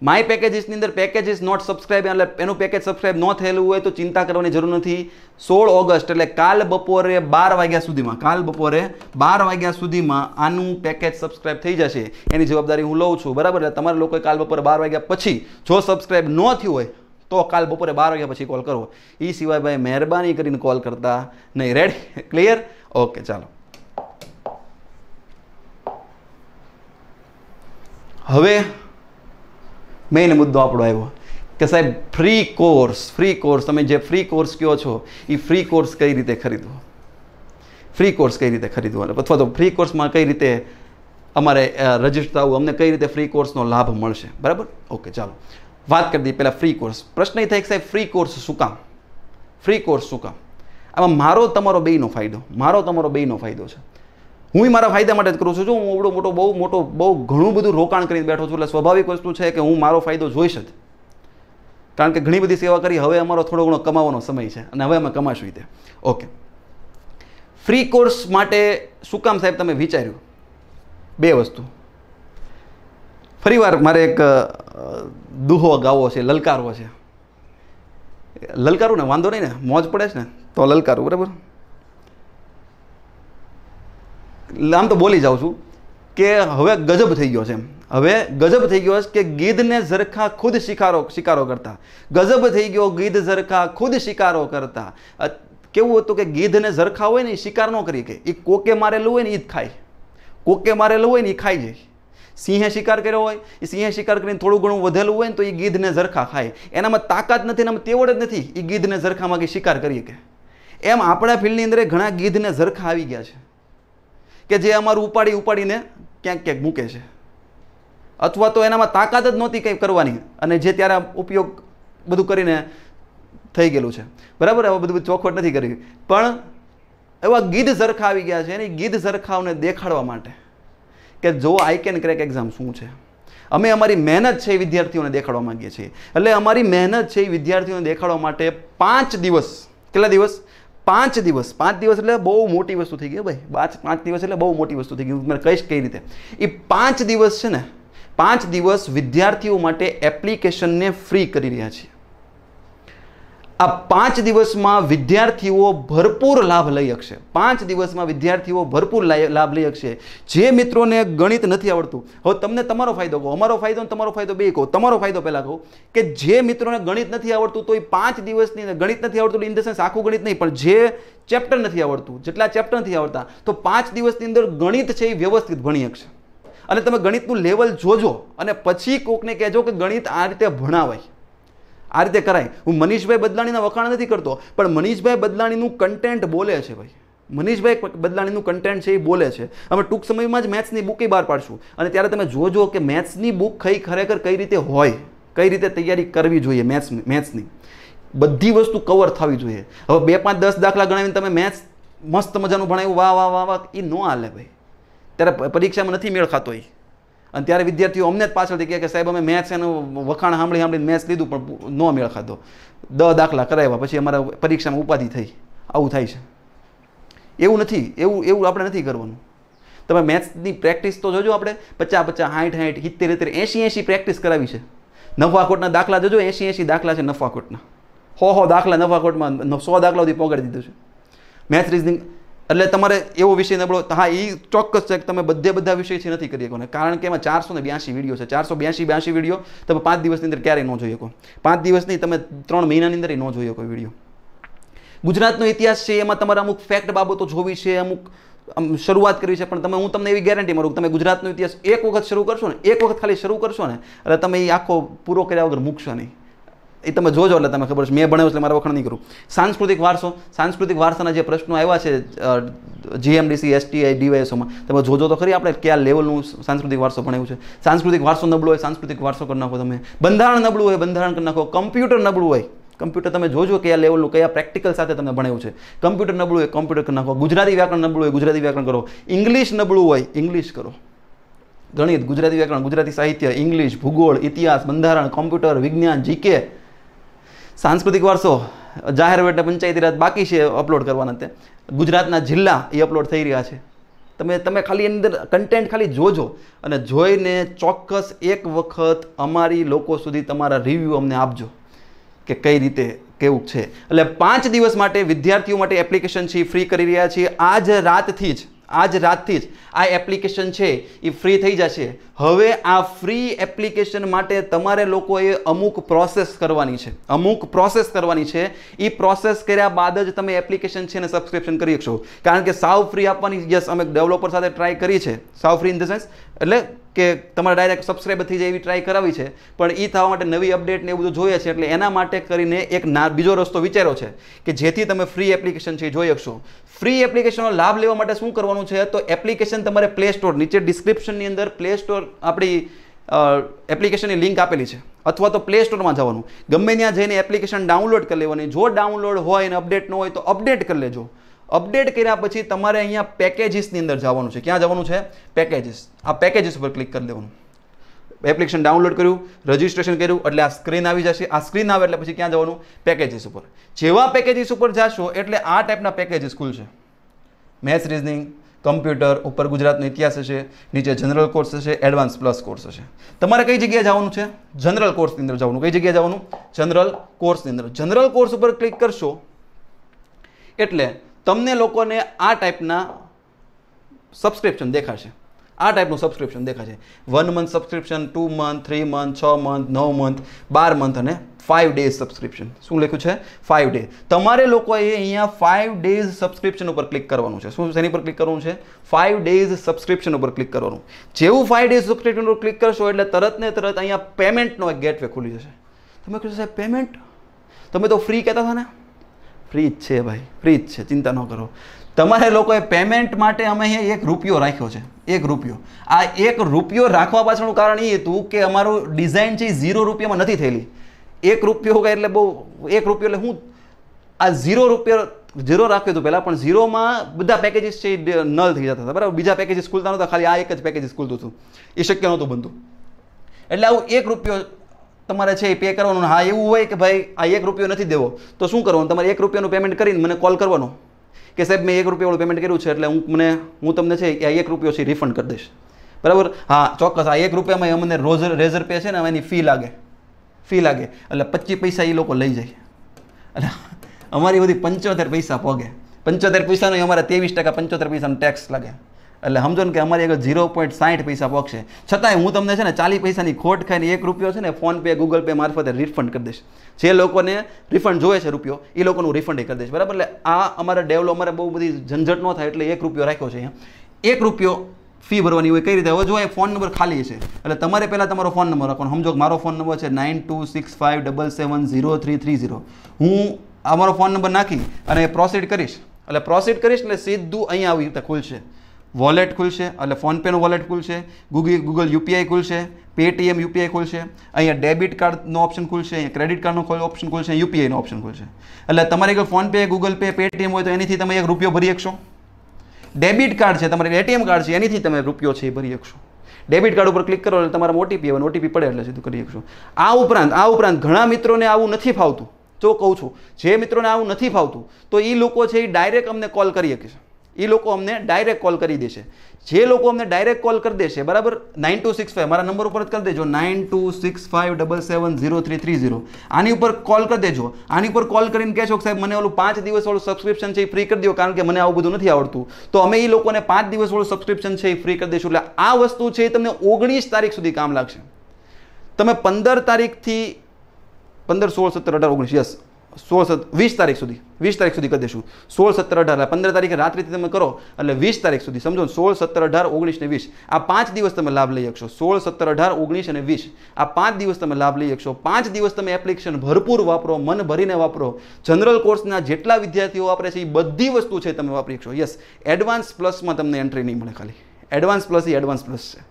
માય પેકેજીસની અંદર પેકેજ ઇઝ નોટ સબસ્ક્રાઇબ એટલે એનું પેકેજ સબસ્ક્રાઇબ ન થયેલું હોય તો ચિંતા કરવાની જરૂર નથી સોળ ઓગસ્ટ એટલે કાલ બપોરે બાર વાગ્યા સુધીમાં કાલ બપોરે બાર વાગ્યા સુધીમાં આનું પેકેજ સબસ્ક્રાઇબ થઈ જશે એની જવાબદારી હું લઉં છું બરાબર એટલે તમારે લોકોએ કાલ બપોરે બાર વાગ્યા પછી જો સબસ્ક્રાઇબ ન થયું હોય તો કાલ બપોરે બાર વાગ્યા પછી કોલ કરો એ સિવાય ભાઈ મહેરબાની કરીને કોલ કરતા નહીં રેડી ક્લિયર ઓકે ચાલો હવે મેઇન મુદ્દો આપણો આવ્યો કે સાહેબ ફ્રી કોર્સ ફ્રી કોર્સ તમે જે ફ્રી કોર્સ કહો છો એ ફ્રી કોર્સ કઈ રીતે ખરીદવો ફ્રી કોર્સ કઈ રીતે ખરીદવો અથવા તો ફ્રી કોર્સમાં કઈ રીતે અમારે રજીસ્ટર થવું અમને કઈ રીતે ફ્રી કોર્સનો લાભ મળશે બરાબર ઓકે ચાલો વાત કરી દઈએ પહેલાં ફ્રી કોર્સ પ્રશ્ન એ થાય કે સાહેબ ફ્રી કોર્સ શું કામ ફ્રી કોર્સ શું કામ આમાં મારો તમારો બેયનો ફાયદો મારો તમારો બેયનો ફાયદો છે હું મારા ફાયદા માટે જ કરું છું જો હું એવડો મોટો બહુ મોટો બહુ ઘણું બધું રોકાણ કરીને બેઠો છું એટલે સ્વાભાવિક વસ્તુ છે કે હું મારો ફાયદો જોઈશ જ કારણ કે ઘણી બધી સેવા કરી હવે અમારો થોડો ઘણો કમાવાનો સમય છે અને હવે અમે કમાશું તે ઓકે ફ્રી કોર્સ માટે શું કામ સાહેબ તમે વિચાર્યું બે વસ્તુ ફરીવાર મારે એક દુહો ગાવો છે લલકારવો છે લલકારું ને વાંધો નહીં ને મોજ પડે છે ને તો લલકારું બરાબર આમ તો બોલી જાઉં છું કે હવે ગજબ થઈ ગયો છે એમ હવે ગજબ થઈ ગયો છે કે ગીધને ઝરખા ખુદ શિકારો શિકારો કરતા ગજબ થઈ ગયો ગીધ ઝરખા ખુદ શિકારો કરતા કેવું હતું કે ગીધને ઝરખા હોય ને એ શિકાર ન કરી કે એ કોકે મારેલું હોય ને એ જ ખાય કોકે મારેલું હોય ને એ ખાઈ જાય સિંહે શિકાર કર્યો હોય એ સિંહે શિકાર કરીને થોડું ઘણું વધેલું હોય ને તો એ ગીધને ઝરખા ખાય એનામાં તાકાત નથી એનામાં તેવડ જ નથી એ ગીધને ઝરખામાં કે શિકાર કરીએ કે એમ આપણા ફિલ્ડની અંદર ઘણા ગીધને ઝરખા આવી ગયા છે કે જે અમારું ઉપાડી ઉપાડીને ક્યાંક ક્યાંક મૂકે છે અથવા તો એનામાં તાકાત જ નહોતી કંઈ કરવાની અને જે ત્યારે ઉપયોગ બધું કરીને થઈ ગયેલું છે બરાબર હવે બધું ચોખવટ નથી કરી પણ એવા ગીધ સરખા આવી ગયા છે એની ગીધ સરખાઓને દેખાડવા માટે કે જો આઈ કેન ક્રેક એક્ઝામ શું છે અમે અમારી મહેનત છે એ વિદ્યાર્થીઓને દેખાડવા માગીએ છીએ એટલે અમારી મહેનત છે એ વિદ્યાર્થીઓને દેખાડવા માટે પાંચ દિવસ કેટલા દિવસ પાંચ દિવસ પાંચ દિવસ એટલે બહુ મોટી વસ્તુ થઈ ગઈ ભાઈ પાંચ પાંચ દિવસ એટલે બહુ મોટી વસ્તુ થઈ ગઈ મને કહીશ કઈ રીતે એ પાંચ દિવસ છે ને પાંચ દિવસ વિદ્યાર્થીઓ માટે એપ્લિકેશનને ફ્રી કરી રહ્યા છીએ આ પાંચ દિવસમાં વિદ્યાર્થીઓ ભરપૂર લાભ લઈ શકશે પાંચ દિવસમાં વિદ્યાર્થીઓ ભરપૂર લાભ લઈ શકશે જે મિત્રોને ગણિત નથી આવડતું હવે તમને તમારો ફાયદો કહો અમારો ફાયદો અને તમારો ફાયદો બે કહો તમારો ફાયદો પહેલાં કહો કે જે મિત્રોને ગણિત નથી આવડતું તો એ પાંચ દિવસની ગણિત નથી આવડતું ઇન ધ સેન્સ આખું ગણિત નહીં પણ જે ચેપ્ટર નથી આવડતું જેટલા ચેપ્ટર નથી આવડતા તો પાંચ દિવસની અંદર ગણિત છે એ વ્યવસ્થિત ભણી શકશે અને તમે ગણિતનું લેવલ જોજો અને પછી કોકને કહેજો કે ગણિત આ રીતે ભણાવાય આ રીતે કરાય હું મનીષભાઈ બદલાણીના વખાણ નથી કરતો પણ મનીષભાઈ બદલાણીનું કન્ટેન્ટ બોલે છે ભાઈ મનીષભાઈ બદલાણીનું કન્ટેન્ટ છે એ બોલે છે અમે ટૂંક સમયમાં જ મેથ્સની બુક એ બહાર પાડશું અને ત્યારે તમે જોજો કે મેથ્સની બુક કઈ ખરેખર કઈ રીતે હોય કઈ રીતે તૈયારી કરવી જોઈએ મેથ્સ મેથ્સની બધી વસ્તુ કવર થવી જોઈએ હવે બે પાંચ દસ દાખલા ગણાવીને તમે મેથ્સ મસ્ત મજાનું ભણાવ્યું વાહ વાહ વાહ વાહ એ ન હાલે ભાઈ ત્યારે પરીક્ષામાં નથી મેળ ખાતો એ અને ત્યારે વિદ્યાર્થીઓ અમને જ પાછળથી કહે કે સાહેબ અમે મેથ્સ એનું વખાણ સાંભળી સાંભળીને મેથ્સ લીધું પણ ન મેળ ખાધો દસ દાખલા કરાવ્યા પછી અમારા પરીક્ષામાં ઉપાધિ થઈ આવું થાય છે એવું નથી એવું એવું આપણે નથી કરવાનું તમે મેથ્સની પ્રેક્ટિસ તો જોજો આપણે પચાસ પચાસ સાઠ સાઠ સિત્તેર સિત્તેર એંશી એંશી પ્રેક્ટિસ કરાવી છે નફાકોટના દાખલા જોજો એંશી એંશી દાખલા છે નફાકોટના હો હો દાખલા નફાકોટમાં સો દાખલા સુધી પહોંચાડી દીધું છે મેથ્સ રિઝનિંગ એટલે તમારે એવો વિષય નબળો હા એ ચોક્કસ છે કે તમે બધે બધા વિષયથી નથી કરી શકો કારણ કે એમાં ચારસો ને બ્યાસી વિડીયો છે ચારસો બ્યાસી બ્યાસી વિડીયો તમે પાંચ દિવસની અંદર ક્યારેય ન જોઈ શકો પાંચ દિવસની તમે ત્રણ મહિનાની અંદર ન જોઈ શકો વિડીયો ગુજરાતનો ઇતિહાસ છે એમાં તમારે અમુક ફેક્ટ બાબતો જોવી છે અમુક આમ શરૂઆત કરી છે પણ તમે હું તમને એવી ગેરંટી મારું તમે ગુજરાતનો ઇતિહાસ એક વખત શરૂ કરશો ને એક વખત ખાલી શરૂ કરશો ને એટલે તમે એ આખો પૂરો કર્યા વગર મૂકશો નહીં એ તમે જોજો એટલે તમે ખબર છે મેં ભણ્યો એટલે મારે વખાણ નહીં કરું સાંસ્કૃતિક વારસો સાંસ્કૃતિક વારસાના જે પ્રશ્નો આવ્યા છે જીએમડીસી એસટીઆઈ ડીવાયએસઓમાં તમે જોજો તો ખરી આપણે કયા લેવલનું સાંસ્કૃતિક વારસો ભણાવ્યું છે સાંસ્કૃતિક વારસો નબળો હોય સાંસ્કૃતિક વારસો કરી નાખો તમે બંધારણ નબળું હોય બંધારણ કરી નાખો કમ્પ્યુટર નબળું હોય કમ્પ્યુટર તમે જોજો કયા લેવલનું કયા પ્રેક્ટિકલ સાથે તમે ભણ્યું છે કમ્પ્યુટર નબળું હોય કમ્પ્યુટર નાખો ગુજરાતી વ્યાકરણ નબળું હોય ગુજરાતી વ્યાકરણ કરો ઇંગ્લિશ નબળું હોય ઇંગ્લિશ કરો ગણિત ગુજરાતી વ્યાકરણ ગુજરાતી સાહિત્ય ઇંગ્લિશ ભૂગોળ ઇતિહાસ બંધારણ કોમ્પ્યુટર વિજ્ઞાન જીકે સાંસ્કૃતિક વારસો જાહેર એટલે પંચાયતી રાત બાકી છે અપલોડ કરવાના તે ગુજરાતના જિલ્લા એ અપલોડ થઈ રહ્યા છે તમે તમે ખાલી એની અંદર કન્ટેન્ટ ખાલી જોજો અને જોઈને ચોક્કસ એક વખત અમારી લોકો સુધી તમારા રિવ્યૂ અમને આપજો કે કઈ રીતે કેવું છે એટલે પાંચ દિવસ માટે વિદ્યાર્થીઓ માટે એપ્લિકેશન છે ફ્રી કરી રહ્યા છીએ આજ રાતથી જ આજ રાતથી જ આ એપ્લિકેશન છે એ ફ્રી થઈ જશે હવે આ ફ્રી એપ્લિકેશન માટે તમારે લોકોએ અમુક પ્રોસેસ કરવાની છે અમુક પ્રોસેસ કરવાની છે એ પ્રોસેસ કર્યા બાદ જ તમે એપ્લિકેશન છે ને સબસ્ક્રિપ્શન કરી શકશો કારણ કે સાવ ફ્રી આપવાની યસ અમે ડેવલપર સાથે ટ્રાય કરી છે સાવ ફ્રી ઇન ધ સેન્સ એટલે કે તમારે ડાયરેક્ટ સબસ્ક્રાઈબ થઈ જાય એવી ટ્રાય કરાવી છે પણ એ થવા માટે નવી અપડેટ ને એવું બધું જોઈએ છે એટલે એના માટે કરીને એક ના બીજો રસ્તો વિચાર્યો છે કે જેથી તમે ફ્રી એપ્લિકેશન છે જોઈ શકશો ફ્રી એપ્લિકેશનનો લાભ લેવા માટે શું કરવાનું છે તો એપ્લિકેશન તમારે પ્લે સ્ટોર નીચે ડિસ્ક્રિપ્શનની અંદર પ્લે સ્ટોર આપણી એપ્લિકેશનની લિંક આપેલી છે અથવા તો પ્લે સ્ટોરમાં જવાનું ગમે ત્યાં જઈને એપ્લિકેશન ડાઉનલોડ કરી લેવાની જો ડાઉનલોડ હોય અને અપડેટ ન હોય તો અપડેટ કરી લેજો અપડેટ કર્યા પછી તમારે અહીંયા પેકેજીસની અંદર જવાનું છે ક્યાં જવાનું છે પેકેજીસ આ પેકેજીસ ઉપર ક્લિક કરી દેવાનું એપ્લિકેશન ડાઉનલોડ કર્યું રજીસ્ટ્રેશન કર્યું એટલે આ સ્ક્રીન આવી જશે આ સ્ક્રીન આવે એટલે પછી ક્યાં જવાનું પેકેજીસ ઉપર જેવા પેકેજીસ ઉપર જાશો એટલે આ ટાઈપના પેકેજીસ ખુલશે મેથ રિઝનિંગ કમ્પ્યુટર ઉપર ગુજરાતનો ઇતિહાસ હશે નીચે જનરલ કોર્સ હશે એડવાન્સ પ્લસ કોર્સ હશે તમારે કઈ જગ્યાએ જવાનું છે જનરલ કોર્સની અંદર જવાનું કઈ જગ્યાએ જવાનું જનરલ કોર્સની અંદર જનરલ કોર્સ ઉપર ક્લિક કરશો એટલે તમને લોકોને આ ટાઈપના સબસ્ક્રિપ્શન દેખાશે આ ટાઈપનું સબસ્ક્રિપ્શન દેખાશે one month subscription two month three month છ મંથ નવ મંથ બાર મંથ અને ફાઇવ ડેઝ સબસ્ક્રિપ્શન શું લખ્યું છે ફાઇવ ડેઝ તમારે લોકોએ અહીંયા ફાઇવ ડેઝ સબસ્ક્રિપ્શન ઉપર ક્લિક કરવાનું છે શું શેની પર ક્લિક કરવાનું છે ફાઇવ ડેઝ સબસ્ક્રિપ્શન ઉપર ક્લિક કરવાનું જેવું ફાઇવ ડેઝ સબસ્ક્રિપ્શન ઉપર ક્લિક કરશો એટલે તરત ને તરત અહીંયા પેમેન્ટનો એક ગેટવે ખુલી જશે તમે કહેશો સાહેબ પેમેન્ટ તમે તો ફ્રી કહેતા હતા ને ફ્રી જ છે ભાઈ ફ્રી જ છે ચિંતા ન કરો તમારે લોકોએ પેમેન્ટ માટે અમે અહીંયા એક રૂપિયો રાખ્યો છે એક રૂપિયો આ એક રૂપિયો રાખવા પાછળનું કારણ એ હતું કે અમારું ડિઝાઇન છે એ ઝીરો રૂપિયામાં નથી થયેલી એક રૂપિયો હોય એટલે બહુ એક રૂપિયો એટલે હું આ ઝીરો રૂપિયો ઝીરો રાખ્યું હતું પહેલાં પણ ઝીરોમાં બધા પેકેજીસ છે એ નલ થઈ જતા હતા બરાબર બીજા પેકેજીસ ખુલતા નહોતા ખાલી આ એક જ પેકેજીસ ખુલતું હતું એ શક્ય નહોતું બનતું એટલે આવું એક રૂપિયો તમારે છે એ પે કરવાનું હા એવું હોય કે ભાઈ આ એક રૂપિયો નથી દેવો તો શું કરવાનું તમારે એક રૂપિયાનું પેમેન્ટ કરીને મને કોલ કરવાનો કે સાહેબ મેં એક રૂપિયાનું પેમેન્ટ કર્યું છે એટલે હું મને હું તમને છે કે આ એક રૂપિયો છે રિફંડ કરી દઈશ બરાબર હા ચોક્કસ આ એક રૂપિયામાં અમને રોઝર રેઝર પે છે ને એની ફી લાગે ફી લાગે એટલે પચીસ પૈસા એ લોકો લઈ જાય એટલે અમારી બધી પંચોતેર પૈસા પોગે પંચોતેર પૈસાનો અમારે ત્રેવીસ ટકા પંચોતેર પૈસાનો ટેક્સ લાગે એટલે સમજો ને કે અમારી આગળ ઝીરો પોઈન્ટ સાઠ પૈસા પહોંચશે છતાંય હું તમને છે ને ચાલીસ પૈસાની ખોટ ખાઈને એક રૂપિયો છે ને ફોનપે ગૂગલ પે મારફતે રિફંડ કરી દઈશ જે લોકોને રિફંડ જોઈએ છે રૂપિયો એ લોકોનું રિફંડ એ કરી દઈશ બરાબર એટલે આ અમારે ડેવલો અમારે બહુ બધી ઝંઝટ ન થાય એટલે એક રૂપિયો રાખ્યો છે અહીંયા એક રૂપિયો ફી ભરવાની હોય કઈ રીતે હવે જો એ ફોન નંબર ખાલી છે એટલે તમારે પહેલાં તમારો ફોન નંબર રાખવાનો સમજો મારો ફોન નંબર છે nine two six five double seven zero three three zero હું અમારો ફોન નંબર નાખી અને પ્રોસીડ કરીશ એટલે પ્રોસીડ કરીશ એટલે સીધું અહીંયા આવી રીતે ખુલશે વોલેટ ખુલશે એટલે ફોનપેનું વોલેટ ખુલશે ગૂગલ ગૂગલ યુપીઆઈ ખુલશે પેટીએમ યુપીઆઈ ખુલશે અહીંયા ડેબિટ કાર્ડનો ઓપ્શન ખુલશે અહીંયા ક્રેડિટ કાર્ડનો ઓપ્શન ખુલશે યુપીઆઈનો ઓપ્શન ખુલશે એટલે તમારે આગળ ફોનપે ગૂગલ પે પેટીએમ હોય તો એનીથી તમે એક રૂપિયો ભરી શકશો ડેબિટ કાર્ડ છે તમારે એટીએમ કાર્ડ છે એનીથી તમે રૂપિયો છે એ ભરી શકશો ડેબિટ કાર્ડ ઉપર ક્લિક કરો એટલે તમારા ઓટીપી આવે ઓટીપી પડે એટલે સીધું કરી શકશો આ ઉપરાંત આ ઉપરાંત ઘણા મિત્રોને આવું નથી ફાવતું જો કહું છું જે મિત્રોને આવું નથી ફાવતું તો એ લોકો છે એ ડાયરેક્ટ અમને કોલ કરી શકે છે એ લોકો અમને ડાયરેક્ટ કોલ કરી દેશે જે લોકો અમને ડાયરેક્ટ કોલ કરી દેશે બરાબર નાઇન ટુ સિક્સ ફાઇવ મારા નંબર ઉપર જ કરી દેજો nine two six five double seven zero three three zero આની ઉપર કોલ કરી દેજો આની ઉપર કોલ કરીને કહેશો કે સાહેબ મને ઓલું પાંચ દિવસ વાળું સબસ્ક્રિપ્શન છે એ ફ્રી કરી દો કારણ કે મને આવું બધું નથી આવડતું તો અમે એ લોકોને પાંચ દિવસવાળું સબસ્ક્રિપ્શન છે એ ફ્રી કરી દઈશું એટલે આ વસ્તુ છે એ તમને ઓગણીસ તારીખ સુધી કામ લાગશે તમે પંદર તારીખથી પંદર સોળ સત્તર અઢાર ઓગણીસ યસ સોળ સત વીસ તારીખ સુધી વીસ તારીખ સુધી કરી દઈશું સોળ સત્તર અઢાર પંદર તારીખે રાત્રિથી તમે કરો એટલે વીસ તારીખ સુધી સમજો ને સોળ સત્તર અઢાર ઓગણીસ ને વીસ આ પાંચ દિવસ તમે લાભ લઈ શકશો સોળ સત્તર અઢાર ઓગણીસ અને વીસ આ પાંચ દિવસ તમે લાભ લઈ શકશો પાંચ દિવસ તમે એપ્લિકેશન ભરપૂર વાપરો મન ભરીને વાપરો જનરલ કોર્સના જેટલા વિદ્યાર્થીઓ વાપરે છે એ બધી વસ્તુ છે તમે વાપરી શકશો યસ એડવાન્સ પ્લસમાં તમને એન્ટ્રી નહીં મળે ખાલી એડવાન્સ પ્લસ એ એડવાન્સ પ્લસ છે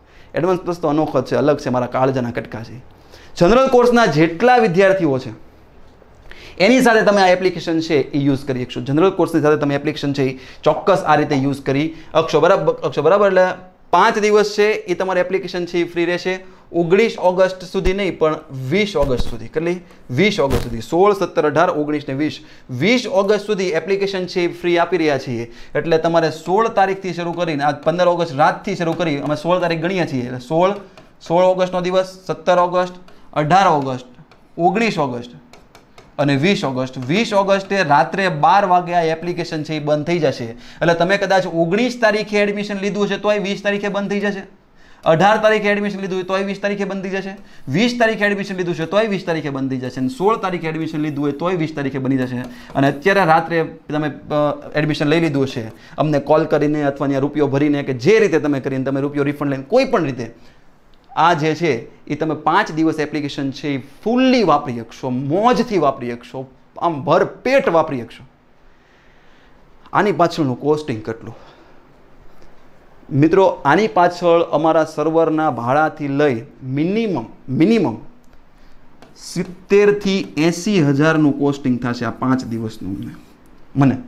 એડવાન્સ પ્લસ તો અનોખો છે અલગ છે મારા કાળજાના કટકા છે જનરલ કોર્સના જેટલા વિદ્યાર્થીઓ છે એની સાથે તમે આ એપ્લિકેશન છે એ યુઝ કરી શકશો જનરલ કોર્સની સાથે તમે એપ્લિકેશન છે એ ચોક્કસ આ રીતે યુઝ કરી અક્ષો બરાબર અક્ષો બરાબર એટલે પાંચ દિવસ છે એ તમારી એપ્લિકેશન છે એ ફ્રી રહેશે ઓગણીસ ઓગસ્ટ સુધી નહીં પણ વીસ ઓગસ્ટ સુધી કેટલી વીસ ઓગસ્ટ સુધી સોળ સત્તર અઢાર ઓગણીસ ને વીસ વીસ ઓગસ્ટ સુધી એપ્લિકેશન છે એ ફ્રી આપી રહ્યા છીએ એટલે તમારે સોળ તારીખથી શરૂ કરીને આ પંદર ઓગસ્ટ રાતથી શરૂ કરી અમે સોળ તારીખ ગણીએ છીએ એટલે સોળ સોળ ઓગસ્ટનો દિવસ સત્તર ઓગસ્ટ અઢાર ઓગસ્ટ ઓગણીસ ઓગસ્ટ અને વીસ ઓગસ્ટ વીસ ઓગસ્ટે રાત્રે બાર વાગે આ એપ્લિકેશન છે એ બંધ થઈ જશે એટલે તમે કદાચ ઓગણીસ તારીખે એડમિશન લીધું છે તોય વીસ તારીખે બંધ થઈ જશે અઢાર તારીખે એડમિશન લીધું હોય તોય વીસ તારીખે બંધ થઈ જશે વીસ તારીખે એડમિશન લીધું છે તોય વીસ તારીખે બંધ થઈ જશે અને સોળ તારીખે એડમિશન લીધું હોય તોય વીસ તારીખે બની જશે અને અત્યારે રાત્રે તમે એડમિશન લઈ લીધું છે અમને કોલ કરીને અથવા ત્યાં રૂપિયો ભરીને કે જે રીતે તમે કરીને તમે રૂપિયો રિફંડ લઈને કોઈ પણ રીતે આ જે છે એ તમે પાંચ દિવસ એપ્લિકેશન છે એ ફૂલ્લી વાપરી શકશો મોજથી વાપરી શકશો આમ ભરપેટ વાપરી શકશો આની પાછળનું કોસ્ટિંગ કેટલું મિત્રો આની પાછળ અમારા સર્વરના ભાડાથી લઈ મિનિમમ મિનિમમ સિત્તેરથી એંસી હજારનું કોસ્ટિંગ થશે આ પાંચ દિવસનું મને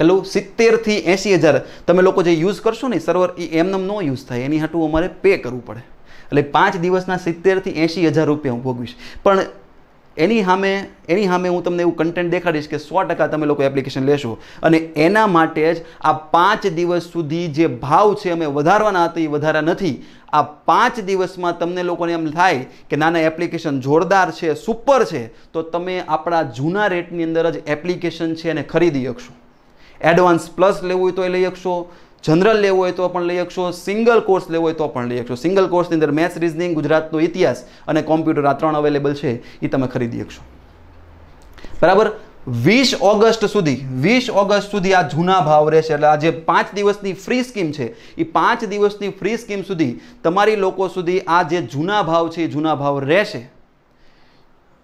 કેટલું સિત્તેરથી એંસી હજાર તમે લોકો જે યુઝ કરશો ને સર્વર એ એમનેમ ન યુઝ થાય એની હાટું અમારે પે કરવું પડે એટલે પાંચ દિવસના સિત્તેરથી એંસી હજાર રૂપિયા હું ભોગવીશ પણ એની સામે એની સામે હું તમને એવું કન્ટેન્ટ દેખાડીશ કે સો ટકા તમે લોકો એપ્લિકેશન લેશો અને એના માટે જ આ પાંચ દિવસ સુધી જે ભાવ છે અમે વધારવાના હતા એ વધારા નથી આ પાંચ દિવસમાં તમને લોકોને એમ થાય કે નાના એપ્લિકેશન જોરદાર છે સુપર છે તો તમે આપણા જૂના રેટની અંદર જ એપ્લિકેશન છે એને ખરીદી શકશો એડવાન્સ પ્લસ લેવું હોય તો એ લઈ શકશો જનરલ લેવું હોય તો પણ લઈ શકશો સિંગલ કોર્સ લેવો હોય તો પણ લઈ શકશો સિંગલ કોર્સની અંદર મેથ્સ રિઝનિંગ ગુજરાતનો ઇતિહાસ અને કોમ્પ્યુટર આ ત્રણ અવેલેબલ છે એ તમે ખરીદી શકશો બરાબર વીસ ઓગસ્ટ સુધી વીસ ઓગસ્ટ સુધી આ જૂના ભાવ રહેશે એટલે આ જે પાંચ દિવસની ફ્રી સ્કીમ છે એ પાંચ દિવસની ફ્રી સ્કીમ સુધી તમારી લોકો સુધી આ જે જૂના ભાવ છે એ જૂના ભાવ રહેશે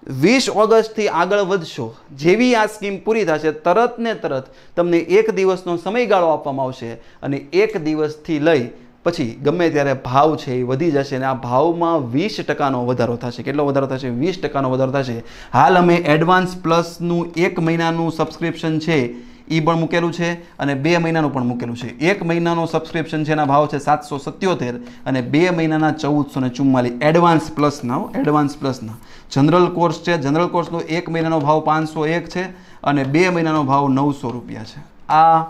વીસ ઓગસ્ટથી આગળ વધશો જેવી આ સ્કીમ પૂરી થશે તરત ને તરત તમને એક દિવસનો સમયગાળો આપવામાં આવશે અને એક દિવસથી લઈ પછી ગમે ત્યારે ભાવ છે એ વધી જશે અને આ ભાવમાં વીસ ટકાનો વધારો થશે કેટલો વધારો થશે વીસ ટકાનો વધારો થશે હાલ અમે એડવાન્સ પ્લસનું એક મહિનાનું સબસ્ક્રિપ્શન છે એ પણ મૂકેલું છે અને બે મહિનાનું પણ મૂકેલું છે એક મહિનાનો સબસ્ક્રિપ્શન છે એના ભાવ છે સાતસો સત્યોતેર અને બે મહિનાના ચૌદસો ને ચુમ્માલીસ એડવાન્સ પ્લસના એડવાન્સ પ્લસના જનરલ કોર્સ છે જનરલ કોર્સનો એક મહિનાનો ભાવ પાંચસો એક છે અને બે મહિનાનો ભાવ નવસો રૂપિયા છે આ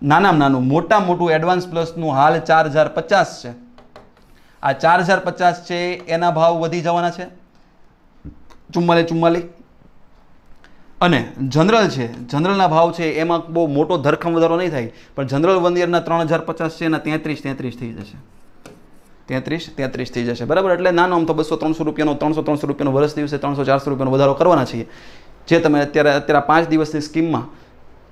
નાનામાં નાનું મોટા મોટું એડવાન્સ પ્લસનું હાલ ચાર હજાર પચાસ છે આ ચાર હજાર પચાસ છે એના ભાવ વધી જવાના છે ચુમ્માલી ચુમ્માલી અને જનરલ છે જનરલના ભાવ છે એમાં બહુ મોટો ધરખમ વધારો નહીં થાય પણ જનરલ વન યરના ત્રણ હજાર પચાસ છે એના તેત્રીસ તેત્રીસ થઈ જશે તેત્રીસ તેત્રીસ થઈ જશે બરાબર એટલે નાનો આમ તો બસો ત્રણસો રૂપિયાનો ત્રણસો ત્રણસો રૂપિયાનો વર્ષ દિવસે ત્રણસો ચારસો રૂપિયાનો વધારો કરવાના છીએ જે તમે અત્યારે અત્યારે પાંચ દિવસની સ્કીમમાં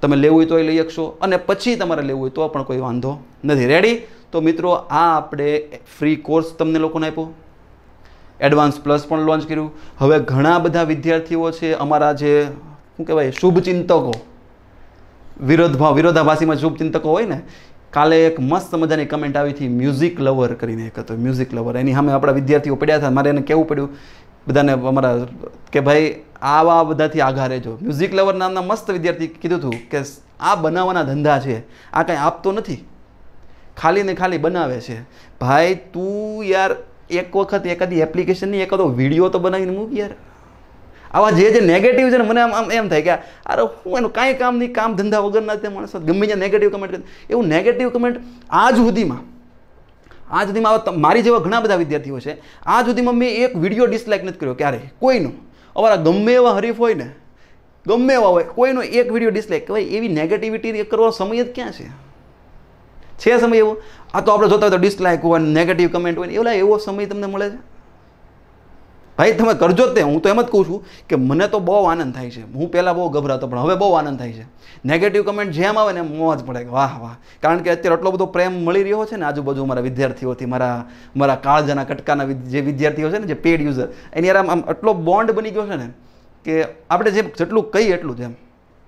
તમે લેવું હોય તો એ લઈ શકશો અને પછી તમારે લેવું હોય તો પણ કોઈ વાંધો નથી રેડી તો મિત્રો આ આપણે ફ્રી કોર્સ તમને લોકોને આપ્યો એડવાન્સ પ્લસ પણ લોન્ચ કર્યું હવે ઘણા બધા વિદ્યાર્થીઓ છે અમારા જે શું કહેવાય શુભચિંતકો વિરોધભાવ વિરોધાભાસીમાં શુભચિંતકો હોય ને કાલે એક મસ્ત મજાની કમેન્ટ આવી હતી મ્યુઝિક લવર કરીને એક હતો મ્યુઝિક લવર એની સામે આપણા વિદ્યાર્થીઓ પડ્યા હતા મારે એને કહેવું પડ્યું બધાને અમારા કે ભાઈ આવા બધાથી આઘા રહેજો મ્યુઝિક લવર નામના મસ્ત વિદ્યાર્થી કીધું હતું કે આ બનાવવાના ધંધા છે આ કાંઈ આપતો નથી ખાલી ને ખાલી બનાવે છે ભાઈ તું યાર એક વખત એકાદી એપ્લિકેશનની એકાદો વિડીયો તો બનાવીને મૂક યાર આવા જે જે નેગેટિવ છે ને મને આમ આમ એમ થાય કે અરે હું એનું કાંઈ કામ નહીં કામ ધંધા વગરના તે માણસો ગમે ત્યાં નેગેટિવ કમેન્ટ એવું નેગેટિવ કમેન્ટ આજ સુધીમાં આ સુધીમાં મારી જેવા ઘણા બધા વિદ્યાર્થીઓ છે આ સુધીમાં મેં એક વિડીયો ડિસલાઇક નથી કર્યો ક્યારે કોઈનો અમારા ગમે એવા હરીફ હોય ને ગમે એવા હોય કોઈનો એક વિડીયો ડિસલાઇક ભાઈ એવી નેગેટિવિટી કરવાનો સમય જ ક્યાં છે છે સમય એવો આ તો આપણે જોતા હોય તો ડિસલાઇક હોય નેગેટિવ કમેન્ટ હોય એવલા એવો સમય તમને મળે છે ભાઈ તમે કરજો તે હું તો એમ જ કહું છું કે મને તો બહુ આનંદ થાય છે હું પહેલાં બહુ ગભરાતો પણ હવે બહુ આનંદ થાય છે નેગેટિવ કમેન્ટ જેમ આવે ને એમ મોં જ પડે કે વાહ વાહ કારણ કે અત્યારે એટલો બધો પ્રેમ મળી રહ્યો છે ને આજુબાજુ મારા વિદ્યાર્થીઓથી મારા મારા કાળજાના કટકાના જે વિદ્યાર્થીઓ છે ને જે પેડ યુઝર એની આરામ આમ એટલો બોન્ડ બની ગયો છે ને કે આપણે જે જેટલું કહીએ એટલું જેમ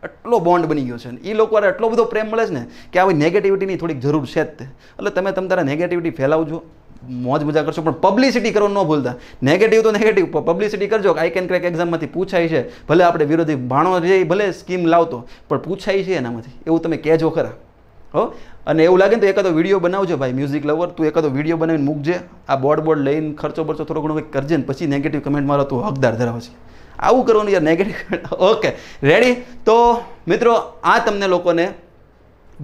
એટલો બોન્ડ બની ગયો છે ને એ લોકો એટલો બધો પ્રેમ મળે છે ને કે આવી નેગેટિવિટીની થોડીક જરૂર છે જ તે એટલે તમે તમ તારા નેગેટિવિટી ફેલાવજો મોજ મજા કરશો પણ પબ્લિસિટી કરો ન ભૂલતા નેગેટિવ તો નેગેટિવ પબ્લિસિટી કરજો આઈ કેન ક્રેક એક્ઝામમાંથી પૂછાય છે ભલે આપણે વિરોધી ભાણો છે ભલે સ્કીમ લાવતો પણ પૂછાય છે એનામાંથી એવું તમે કહેજો ખરા હો અને એવું લાગે ને તો એકાદો વિડીયો બનાવજો ભાઈ મ્યુઝિક લવર તું એકાદો વિડીયો બનાવીને મૂકજે આ બોર્ડ બોર્ડ લઈને ખર્ચો બરચો થોડો ઘણો કંઈક કરજે ને પછી નેગેટિવ કમેન્ટ મારો તું હકદાર ધરાવે છે આવું કરવાનું યાર નેગેટિવ ઓકે રેડી તો મિત્રો આ તમને લોકોને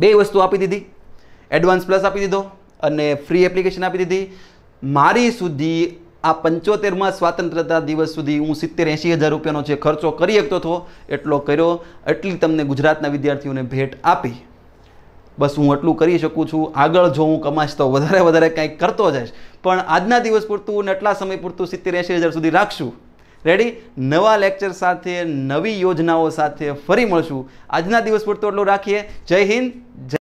બે વસ્તુ આપી દીધી એડવાન્સ પ્લસ આપી દીધો અને ફ્રી એપ્લિકેશન આપી દીધી મારી સુધી આ પંચોતેરમાં સ્વાતંત્રતા દિવસ સુધી હું સિત્તેર એંશી હજાર રૂપિયાનો જે ખર્ચો કરી શકતો હતો એટલો કર્યો એટલી તમને ગુજરાતના વિદ્યાર્થીઓને ભેટ આપી બસ હું એટલું કરી શકું છું આગળ જો હું કમાશ તો વધારે વધારે કંઈક કરતો જઈશ પણ આજના દિવસ પૂરતું અને એટલા સમય પૂરતું સિત્તેર એંશી હજાર સુધી રાખશું રેડી નવા લેક્ચર સાથે નવી યોજનાઓ સાથે ફરી મળશું આજના દિવસ પૂરતું એટલું રાખીએ જય હિન્દ જય